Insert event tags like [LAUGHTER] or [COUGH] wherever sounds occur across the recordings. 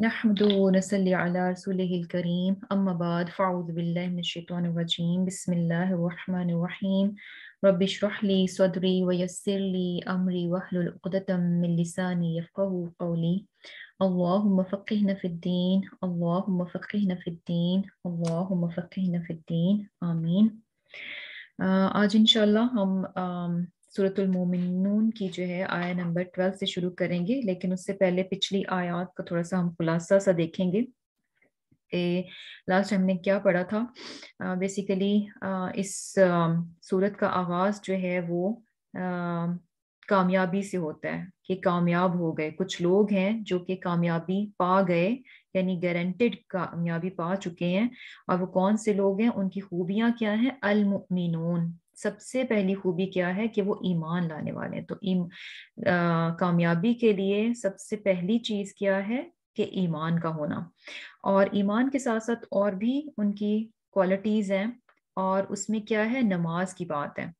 نحمد ونسلي على رسوله الكريم أما بعد فعوذ بالله من الشيطان الرجيم بسم الله الرحمن الرحيم رب اشرح لي صدري ويسر لي أمري وحل عقدة من لساني يفقه قولي اللهم فقهنا في الدين اللهم فقهنا في الدين اللهم فقهنا في الدين آمين uh, आज इंशाल्लाह हम um, सूरतुल मोमिनून की जो है आया नंबर ट्वेल्व से शुरू करेंगे लेकिन उससे पहले पिछली आयात का थोड़ा सा हम खुलासा सा देखेंगे लास्ट हमने क्या पढ़ा था बेसिकली इस सूरत का आगाज जो है वो कामयाबी से होता है कि कामयाब हो गए कुछ लोग हैं जो कि कामयाबी पा गए यानी गारंटेड कामयाबी पा चुके हैं और वो कौन से लोग हैं उनकी खूबियाँ क्या हैं अलमिन सबसे पहली खूबी क्या है कि वो ईमान लाने वाले हैं तो ईम कामयाबी के लिए सबसे पहली चीज़ क्या है कि ईमान का होना और ईमान के साथ साथ और भी उनकी क्वालिटीज़ हैं और उसमें क्या है नमाज की बात है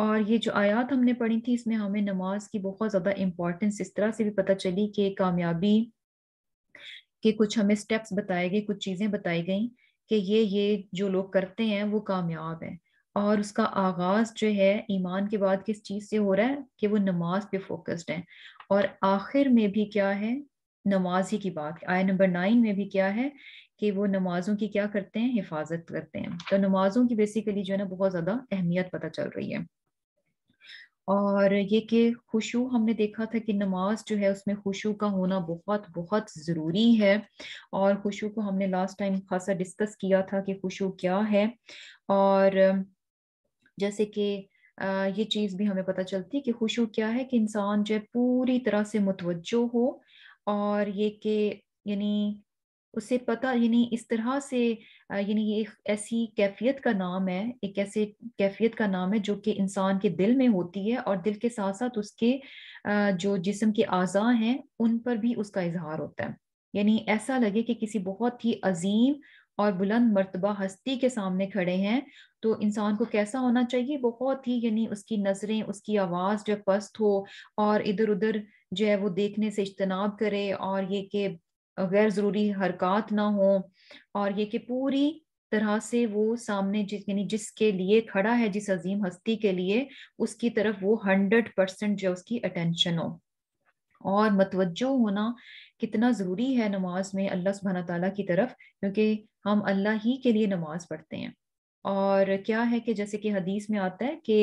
और ये जो आयात हमने पढ़ी थी इसमें हमें नमाज की बहुत ज़्यादा इम्पोर्टेंस इस तरह से भी पता चली कि कामयाबी के कुछ हमें स्टेप्स बताए गए कुछ चीज़ें बताई गई कि ये ये जो लोग करते हैं वो कामयाब हैं और उसका आगाज जो है ईमान के बाद किस चीज़ से हो रहा है कि वो नमाज पे फोकस्ड है और आखिर में भी क्या है नमाज ही की बात आय नंबर नाइन में भी क्या है कि वो नमाजों की क्या करते हैं हिफाजत करते हैं तो नमाजों की बेसिकली जो है ना बहुत ज़्यादा अहमियत पता चल रही है और ये कि खुशू हमने देखा था कि नमाज जो है उसमें खुशू का होना बहुत बहुत ज़रूरी है और खुशू को हमने लास्ट टाइम खासा डिस्कस किया था कि खुशू क्या है और जैसे कि ये चीज़ भी हमें पता चलती है कि खुशु क्या है कि इंसान जो है पूरी तरह से मुतवजो हो और ये कि यानी उसे पता यानी इस तरह से यानी ये एक ऐसी कैफियत का नाम है एक ऐसे कैफियत का नाम है जो कि इंसान के दिल में होती है और दिल के साथ साथ उसके जो जिस्म के आज़ा हैं उन पर भी उसका इजहार होता है यानी ऐसा लगे कि किसी बहुत ही अजीम और बुलंद मरतबा हस्ती के सामने खड़े हैं तो इंसान को कैसा होना चाहिए बहुत ही यानी उसकी नज़रें उसकी आवाज़ जो पस्त हो और इधर उधर जो है वो देखने से इज्तनाब करे और ये के गैर ज़रूरी हरकत ना हो और ये कि पूरी तरह से वो सामने जिस यानी जिसके लिए खड़ा है जिस अजीम हस्ती के लिए उसकी तरफ वो हंड्रेड परसेंट जो उसकी अटेंशन हो और मतवजो होना कितना ज़रूरी है नमाज में अल्लाह सुबहाना तला की तरफ क्योंकि हम अल्लाह ही के लिए नमाज पढ़ते हैं और क्या है कि जैसे कि हदीस में आता है कि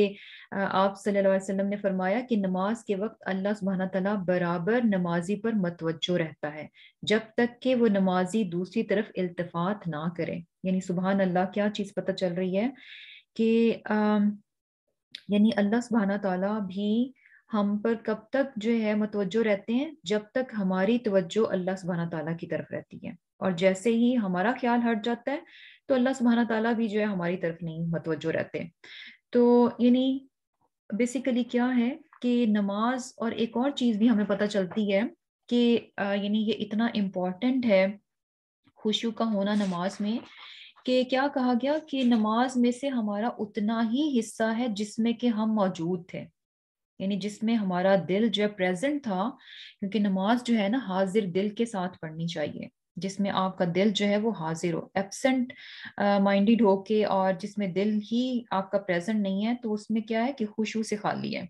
आप सल्लल्लाहु अलैहि वसल्लम ने फरमाया कि नमाज के वक्त अल्लाह सुबहाना तला बराबर नमाजी पर मतवजो रहता है जब तक कि वो नमाजी दूसरी तरफ इल्तफात ना करे यानी सुबहान अल्लाह क्या चीज़ पता चल रही है कि यानी अल्लाह सुबहाना तला भी हम पर कब तक जो है मतवजो रहते हैं जब तक हमारी तवज्जो अल्लाह सुबहाना तला की तरफ रहती है और जैसे ही हमारा ख्याल हट जाता है तो अल्लाह सुबहाना तला भी जो है हमारी तरफ नहीं मतवजो रहते तो यानी बेसिकली क्या है कि नमाज और एक और चीज़ भी हमें पता चलती है कि यानी ये इतना इम्पॉर्टेंट है खुशियों का होना नमाज में कि क्या कहा गया कि नमाज में से हमारा उतना ही हिस्सा है जिसमें कि हम मौजूद थे यानी जिसमें हमारा दिल जो है प्रेजेंट था क्योंकि नमाज जो है ना हाजिर दिल के साथ पढ़नी चाहिए जिसमें आपका दिल जो है वो हाजिर हो एबसेंट माइंडेड हो के और जिसमें दिल ही आपका प्रेजेंट नहीं है तो उसमें क्या है कि खुशू से खाली है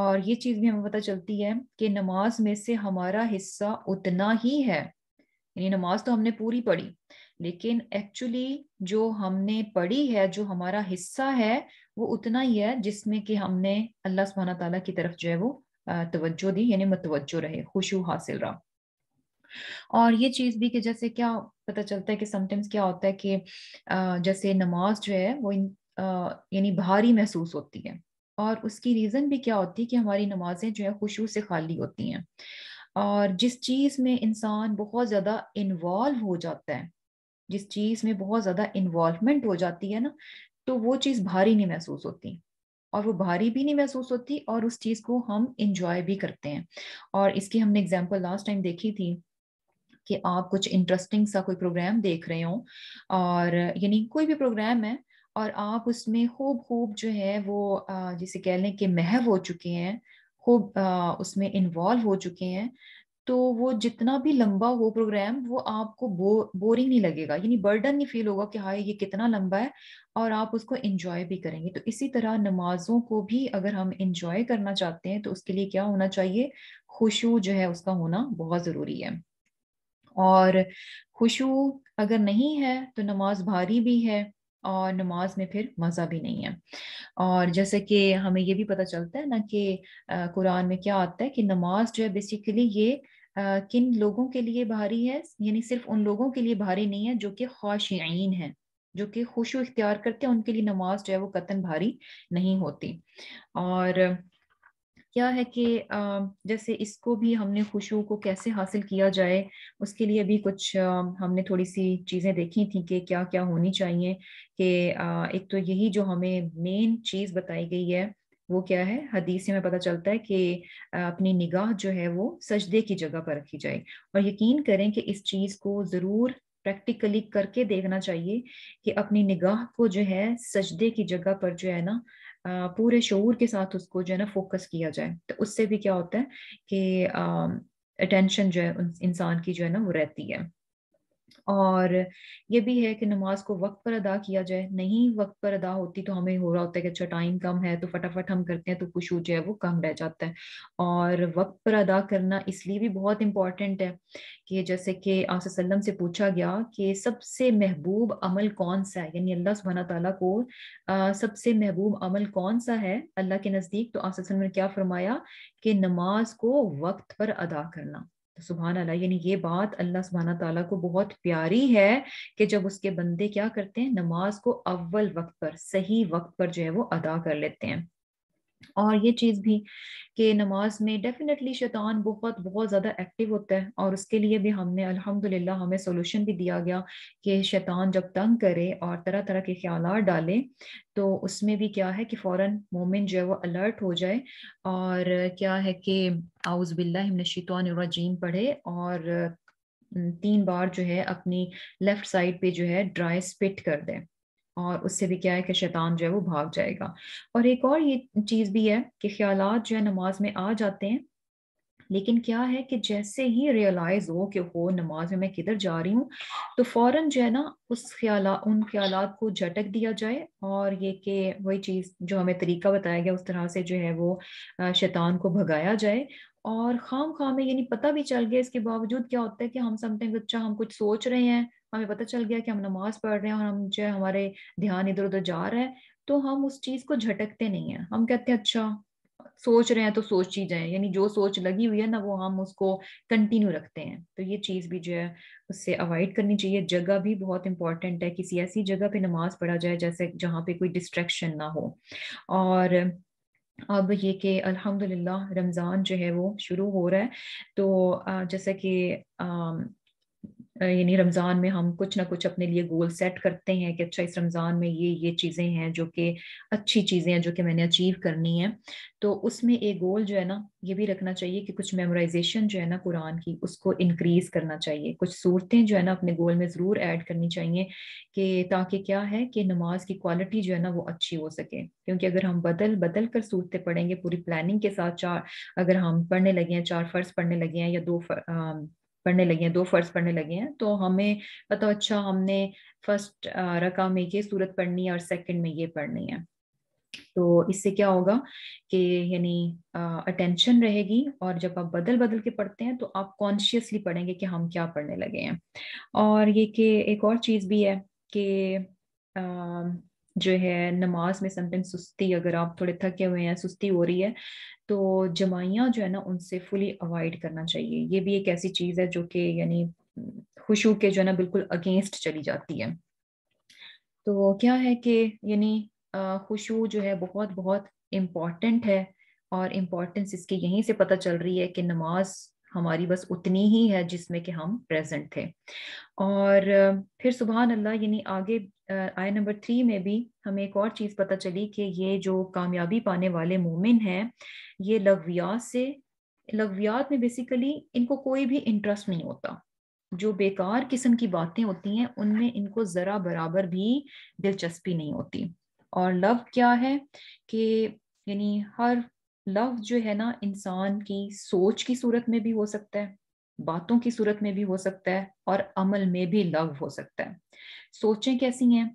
और ये चीज़ भी हमें पता चलती है कि नमाज में से हमारा हिस्सा उतना ही है यानी नमाज तो हमने पूरी पढ़ी लेकिन एक्चुअली जो हमने पढ़ी है जो हमारा हिस्सा है वो उतना ही है जिसमें कि हमने अल्लाह सुबहाना तला की तरफ जो है वो तवज्जो दी यानी मतवजो रहे खुशू हासिल रहा और ये चीज़ भी कि जैसे क्या पता चलता है कि समटाइम्स क्या होता है कि जैसे नमाज जो है वो यानी भारी महसूस होती है और उसकी रीज़न भी क्या होती है कि हमारी नमाजें जो है खुशू से खाली होती हैं और जिस चीज़ में इंसान बहुत ज़्यादा इन्वॉल्व हो जाता है जिस चीज़ में बहुत ज़्यादा इन्वॉल्वमेंट हो जाती है ना तो वो चीज़ भारी नहीं महसूस होती और वो भारी भी नहीं महसूस होती और उस चीज़ को हम इंजॉय भी करते हैं और इसकी हमने एग्जाम्पल लास्ट टाइम देखी थी कि आप कुछ इंटरेस्टिंग सा कोई प्रोग्राम देख रहे हो और यानी कोई भी प्रोग्राम है और आप उसमें खूब खूब जो है वो जिसे कह लें कि महव हो चुके हैं खूब उसमें इन्वॉल्व हो चुके हैं तो वो जितना भी लंबा हो प्रोग्राम वो आपको बो, बोरिंग नहीं लगेगा यानी बर्डन नहीं फील होगा कि हाँ ये कितना लंबा है और आप उसको इंजॉय भी करेंगे तो इसी तरह नमाजों को भी अगर हम इंजॉय करना चाहते हैं तो उसके लिए क्या होना चाहिए खुशू जो है उसका होना बहुत ज़रूरी है और खुशू अगर नहीं है तो नमाज भारी भी है और नमाज में फिर मज़ा भी नहीं है और जैसे कि हमें ये भी पता चलता है ना कि कुरान में क्या आता है कि नमाज जो है बेसिकली ये किन लोगों के लिए भारी है यानी सिर्फ उन लोगों के लिए भारी नहीं है जो कि ख्वाशीन है जो कि खुशो इख्तियार करते हैं उनके लिए नमाज जो है वो कतन भारी नहीं होती और क्या है कि जैसे इसको भी हमने खुशबू को कैसे हासिल किया जाए उसके लिए भी कुछ हमने थोड़ी सी चीज़ें देखी थी कि क्या क्या होनी चाहिए कि एक तो यही जो हमें मेन चीज़ बताई गई है वो क्या है हदीस में पता चलता है कि अपनी निगाह जो है वो सजदे की जगह पर रखी जाए और यकीन करें कि इस चीज़ को ज़रूर प्रैक्टिकली करके देखना चाहिए कि अपनी निगाह को जो है सजदे की जगह पर जो है ना पूरे शोर के साथ उसको जो है ना फोकस किया जाए तो उससे भी क्या होता है कि अटेंशन जो है इंसान की जो है ना वो रहती है और ये भी है कि नमाज को वक्त पर अदा किया जाए नहीं वक्त पर अदा होती तो हमें हो रहा होता है कि अच्छा टाइम कम है तो फटाफट हम करते हैं तो खुशू जो है वो कम रह जाता है और वक्त पर अदा करना इसलिए भी बहुत इम्पॉर्टेंट है कि जैसे कि आसम से पूछा गया कि सबसे महबूब अमल कौन सा है यानी अल्लाह सुबहाना तला को सबसे महबूब अमल कौन सा है अल्लाह के नज़दीक तो आसम ने क्या फरमाया कि नमाज को वक्त पर अदा करना तो सुबहान अल्लाह यानी ये बात अल्लाह सुबहाना तला को बहुत प्यारी है कि जब उसके बंदे क्या करते हैं नमाज को अव्वल वक्त पर सही वक्त पर जो है वो अदा कर लेते हैं और ये चीज़ भी कि नमाज में डेफिनेटली शैतान बहुत बहुत ज़्यादा एक्टिव होता है और उसके लिए भी हमने अल्हम्दुलिल्लाह हमें सोल्यूशन भी दिया गया कि शैतान जब तंग करे और तरह तरह के ख्याल डाले तो उसमें भी क्या है कि फौरन मोमिन जो है वो अलर्ट हो जाए और क्या है कि आउज़ जीम पढ़े और तीन बार जो है अपनी लेफ़्ट साइड पे जो है ड्राई स्पिट कर दें और उससे भी क्या है कि शैतान जो है वो भाग जाएगा और एक और ये चीज़ भी है कि ख्याल जो है नमाज में आ जाते हैं लेकिन क्या है कि जैसे ही रियलाइज हो कि हो नमाज में मैं किधर जा रही हूँ तो फौरन जो है ना उस ख्याल उन ख्याल को झटक दिया जाए और ये कि वही चीज़ जो हमें तरीका बताया गया उस तरह से जो है वो शैतान को भगाया जाए और खाम खाम में यानी पता भी चल गया इसके बावजूद क्या होता है कि हम समथिंग अच्छा हम कुछ सोच रहे हैं हमें पता चल गया कि हम नमाज पढ़ रहे हैं और हम जो हमारे ध्यान इधर उधर जा रहा है तो हम उस चीज को झटकते नहीं है हम कहते हैं अच्छा सोच रहे हैं तो सोच ही जाए यानी जो सोच लगी हुई है ना वो हम उसको कंटिन्यू रखते हैं तो ये चीज भी जो है उससे अवॉइड करनी चाहिए जगह भी बहुत इंपॉर्टेंट है किसी ऐसी जगह पे नमाज पढ़ा जाए जैसे जहाँ पे कोई डिस्ट्रेक्शन ना हो और अब ये कि अल्हम्दुलिल्लाह रमज़ान जो है वो शुरू हो रहा है तो जैसे कि यानी रमज़ान में हम कुछ ना कुछ अपने लिए गोल सेट करते हैं कि अच्छा इस रमज़ान में ये ये चीज़ें हैं जो कि अच्छी चीज़ें हैं जो कि मैंने अचीव करनी है तो उसमें एक गोल जो है ना ये भी रखना चाहिए कि कुछ मेमोराइजेशन जो है ना कुरान की उसको इंक्रीज़ करना चाहिए कुछ सूरतें जो है ना अपने गोल में ज़रूर ऐड करनी चाहिए कि ताकि क्या है कि नमाज की क्वालिटी जो है ना वो अच्छी हो सके क्योंकि अगर हम बदल बदल कर सूरतें पढ़ेंगे पूरी प्लानिंग के साथ चार अगर हम पढ़ने लगे हैं चार फ़र्ज पढ़ने लगे हैं या दो फर, पढ़ने लगे हैं दो फ़र्ज पढ़ने लगे हैं तो हमें पता मतलब अच्छा हमने फर्स्ट रका में ये सूरत पढ़नी है और सेकंड में ये पढ़नी है तो इससे क्या होगा कि यानी अटेंशन रहेगी और जब आप बदल बदल के पढ़ते हैं तो आप कॉन्शियसली पढ़ेंगे कि हम क्या पढ़ने लगे हैं और ये कि एक और चीज़ भी है कि जो है नमाज में समटाइम सुस्ती अगर आप थोड़े थके हुए हैं सुस्ती हो रही है तो जमाइयाँ जो है ना उनसे फुली अवॉइड करना चाहिए ये भी एक ऐसी चीज़ है जो कि यानी खुशू के जो है ना बिल्कुल अगेंस्ट चली जाती है तो क्या है कि यानी खुशू जो है बहुत बहुत इम्पॉर्टेंट है और इम्पोर्टेंस इसकी यहीं से पता चल रही है कि नमाज हमारी बस उतनी ही है जिसमें कि हम प्रेजेंट थे और फिर सुबह अल्लाह यानी आगे आय नंबर थ्री में भी हमें एक और चीज़ पता चली कि ये जो कामयाबी पाने वाले मोमिन हैं ये लघवियात से लघवियात में बेसिकली इनको कोई भी इंटरेस्ट नहीं होता जो बेकार किस्म की बातें होती हैं उनमें इनको ज़रा बराबर भी दिलचस्पी नहीं होती और लव क्या है कि यानी हर लव जो है ना इंसान की सोच की सूरत में भी हो सकता है बातों की सूरत में भी हो सकता है और अमल में भी लव हो सकता है सोचें कैसी हैं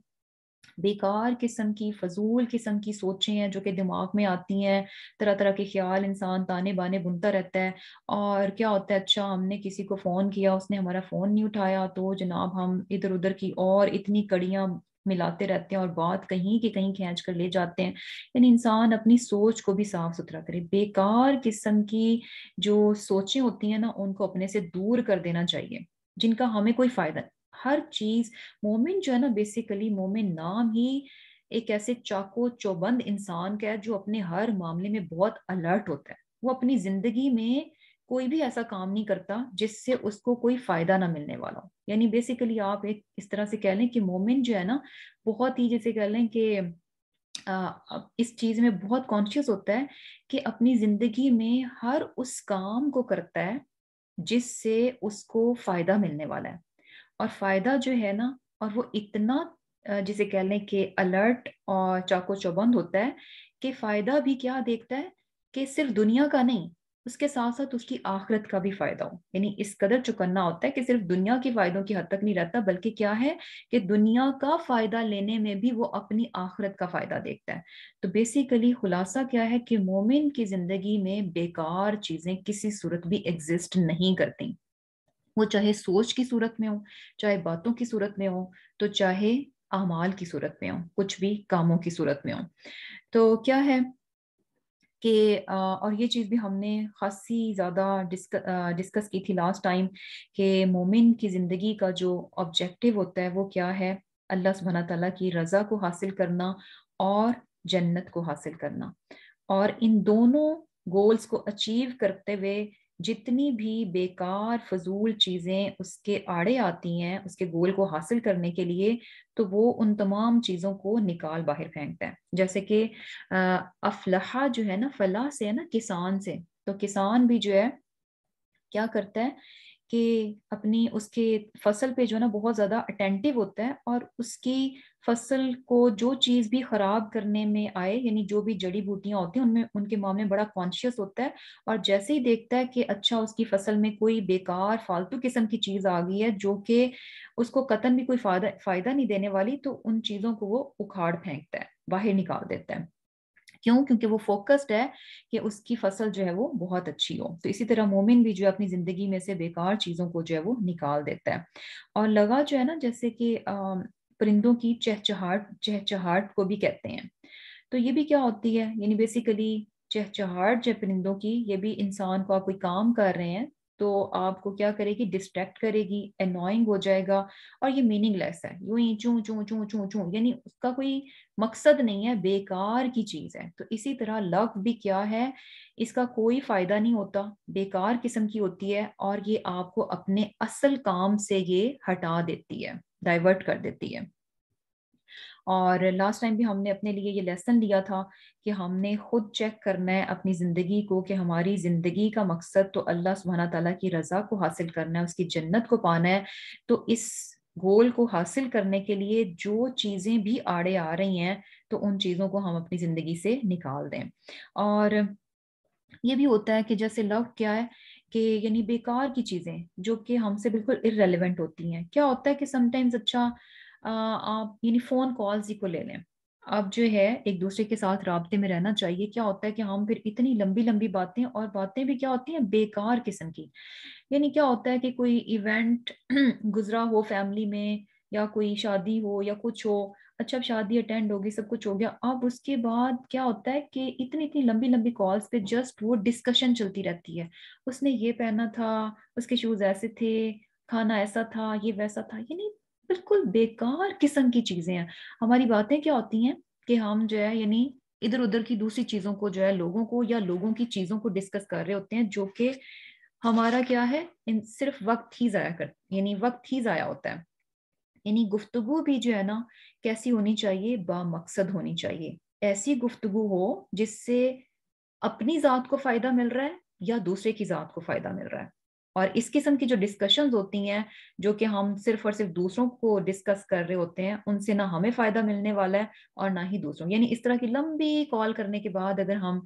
बेकार किस्म की फजूल किस्म की सोचें हैं जो कि दिमाग में आती हैं तरह तरह के ख्याल इंसान ताने बाने बुनता रहता है और क्या होता है अच्छा हमने किसी को फ़ोन किया उसने हमारा फ़ोन नहीं उठाया तो जनाब हम इधर उधर की और इतनी कड़ियाँ मिलाते रहते हैं और बात कहीं के कहीं खींच कर ले जाते हैं यानी इंसान अपनी सोच को भी साफ सुथरा करे बेकार किस्म की जो सोचें होती हैं ना उनको अपने से दूर कर देना चाहिए जिनका हमें कोई फायदा हर चीज मोमिन जो है ना बेसिकली मोमिन नाम ही एक ऐसे चाको चौबंद इंसान का है जो अपने हर मामले में बहुत अलर्ट होता है वो अपनी जिंदगी में कोई भी ऐसा काम नहीं करता जिससे उसको कोई फायदा ना मिलने वाला हो यानी बेसिकली आप एक इस तरह से कह लें कि मोमिन जो है ना बहुत ही जैसे कह लें कि इस चीज में बहुत कॉन्शियस होता है कि अपनी जिंदगी में हर उस काम को करता है जिससे उसको फायदा मिलने वाला है और फायदा जो है ना और वो इतना जिसे कह लें कि अलर्ट और चाको चौबंद होता है कि फायदा भी क्या देखता है कि सिर्फ दुनिया का नहीं उसके साथ साथ उसकी आखिरत का भी फायदा हो यानी इस कदर चुकन्ना होता है कि सिर्फ दुनिया के फायदों की हद तक नहीं रहता बल्कि क्या है कि दुनिया का फायदा लेने में भी वो अपनी आखरत का फायदा देखता है तो बेसिकली खुलासा क्या है कि मोमिन की जिंदगी में बेकार चीजें किसी सूरत भी एग्जिस्ट नहीं करती वो चाहे सोच की सूरत में हो चाहे बातों की सूरत में हो तो चाहे अमाल की सूरत में हो कुछ भी कामों की सूरत में हो तो क्या है कि और ये चीज़ भी हमने खासी ज़्यादा डिस्क, डिस्कस की थी लास्ट टाइम कि मोमिन की ज़िंदगी का जो ऑब्जेक्टिव होता है वो क्या है अल्लाह सुबहाना तला की रज़ा को हासिल करना और जन्नत को हासिल करना और इन दोनों गोल्स को अचीव करते हुए जितनी भी बेकार फजूल चीज़ें उसके आड़े आती हैं उसके गोल को हासिल करने के लिए तो वो उन तमाम चीज़ों को निकाल बाहर फेंकता है जैसे कि अफलाहा जो है ना फलाह से है ना किसान से तो किसान भी जो है क्या करता है कि अपनी उसके फसल पे जो है ना बहुत ज़्यादा अटेंटिव होता है और उसकी फसल को जो चीज़ भी ख़राब करने में आए यानी जो भी जड़ी बूटियां होती हैं उनमें उनके मामले में बड़ा कॉन्शियस होता है और जैसे ही देखता है कि अच्छा उसकी फसल में कोई बेकार फालतू किस्म की चीज़ आ गई है जो कि उसको कतन भी कोई फायदा फायदा नहीं देने वाली तो उन चीज़ों को वो उखाड़ फेंकता है बाहर निकाल देता है क्यों क्योंकि वो फोकस्ड है कि उसकी फसल जो है वो बहुत अच्छी हो तो इसी तरह मोमिन भी जो है अपनी जिंदगी में से बेकार चीजों को जो है वो निकाल देता है और लगा जो है ना जैसे कि परिंदों की चहचहाट चहचहाट को भी कहते हैं तो ये भी क्या होती है यानी बेसिकली चहचहाट जो परिंदों की ये भी इंसान को आप कोई काम कर रहे हैं तो आपको क्या करेगी डिस्ट्रैक्ट करेगी अनोइंग हो जाएगा और ये मीनिंगलेस है यू ही चू चू चू चू चू यानी उसका कोई मकसद नहीं है बेकार की चीज है तो इसी तरह लव भी क्या है इसका कोई फायदा नहीं होता बेकार किस्म की होती है और ये आपको अपने असल काम से ये हटा देती है डाइवर्ट कर देती है और लास्ट टाइम भी हमने अपने लिए ये लेसन लिया था कि हमने खुद चेक करना है अपनी ज़िंदगी को कि हमारी ज़िंदगी का मकसद तो अल्लाह सुबहाना तला की रज़ा को हासिल करना है उसकी जन्नत को पाना है तो इस गोल को हासिल करने के लिए जो चीज़ें भी आड़े आ रही हैं तो उन चीज़ों को हम अपनी ज़िंदगी से निकाल दें और ये भी होता है कि जैसे लव क्या है कि यानी बेकार की चीज़ें जो कि हमसे बिल्कुल इरेलीवेंट होती हैं क्या होता है कि समटाइम्स अच्छा आप यानी फ़ोन कॉल्स ही को ले लें अब जो है एक दूसरे के साथ रबते में रहना चाहिए क्या होता है कि हम फिर इतनी लंबी लंबी बातें और बातें भी क्या होती हैं बेकार किस्म की यानी क्या होता है कि कोई इवेंट [CLEARS THROAT] गुजरा हो फैमिली में या कोई शादी हो या कुछ हो अच्छा अब शादी अटेंड होगी सब कुछ हो गया अब उसके बाद क्या होता है कि इतनी इतनी लंबी लंबी कॉल्स पे जस्ट वो डिस्कशन चलती रहती है उसने ये पहना था उसके शूज ऐसे थे खाना ऐसा था ये वैसा था यानी बिल्कुल बेकार किस्म की चीजें हैं हमारी बातें क्या होती हैं कि हम जो है यानी इधर उधर की दूसरी चीजों को जो है लोगों को या लोगों की चीजों को डिस्कस कर रहे होते हैं जो कि हमारा क्या है इन सिर्फ वक्त ही जाया कर यानी वक्त ही जाया होता है यानी गुफ्तगु भी जो है ना कैसी होनी चाहिए बा मकसद होनी चाहिए ऐसी गुफ्तगु हो जिससे अपनी जात को फायदा मिल रहा है या दूसरे की जात को फायदा मिल रहा है और इस किस्म की जो डिस्कशंस होती हैं जो कि हम सिर्फ और सिर्फ दूसरों को डिस्कस कर रहे होते हैं उनसे ना हमें फायदा मिलने वाला है और ना ही दूसरों यानी इस तरह की लंबी कॉल करने के बाद अगर हम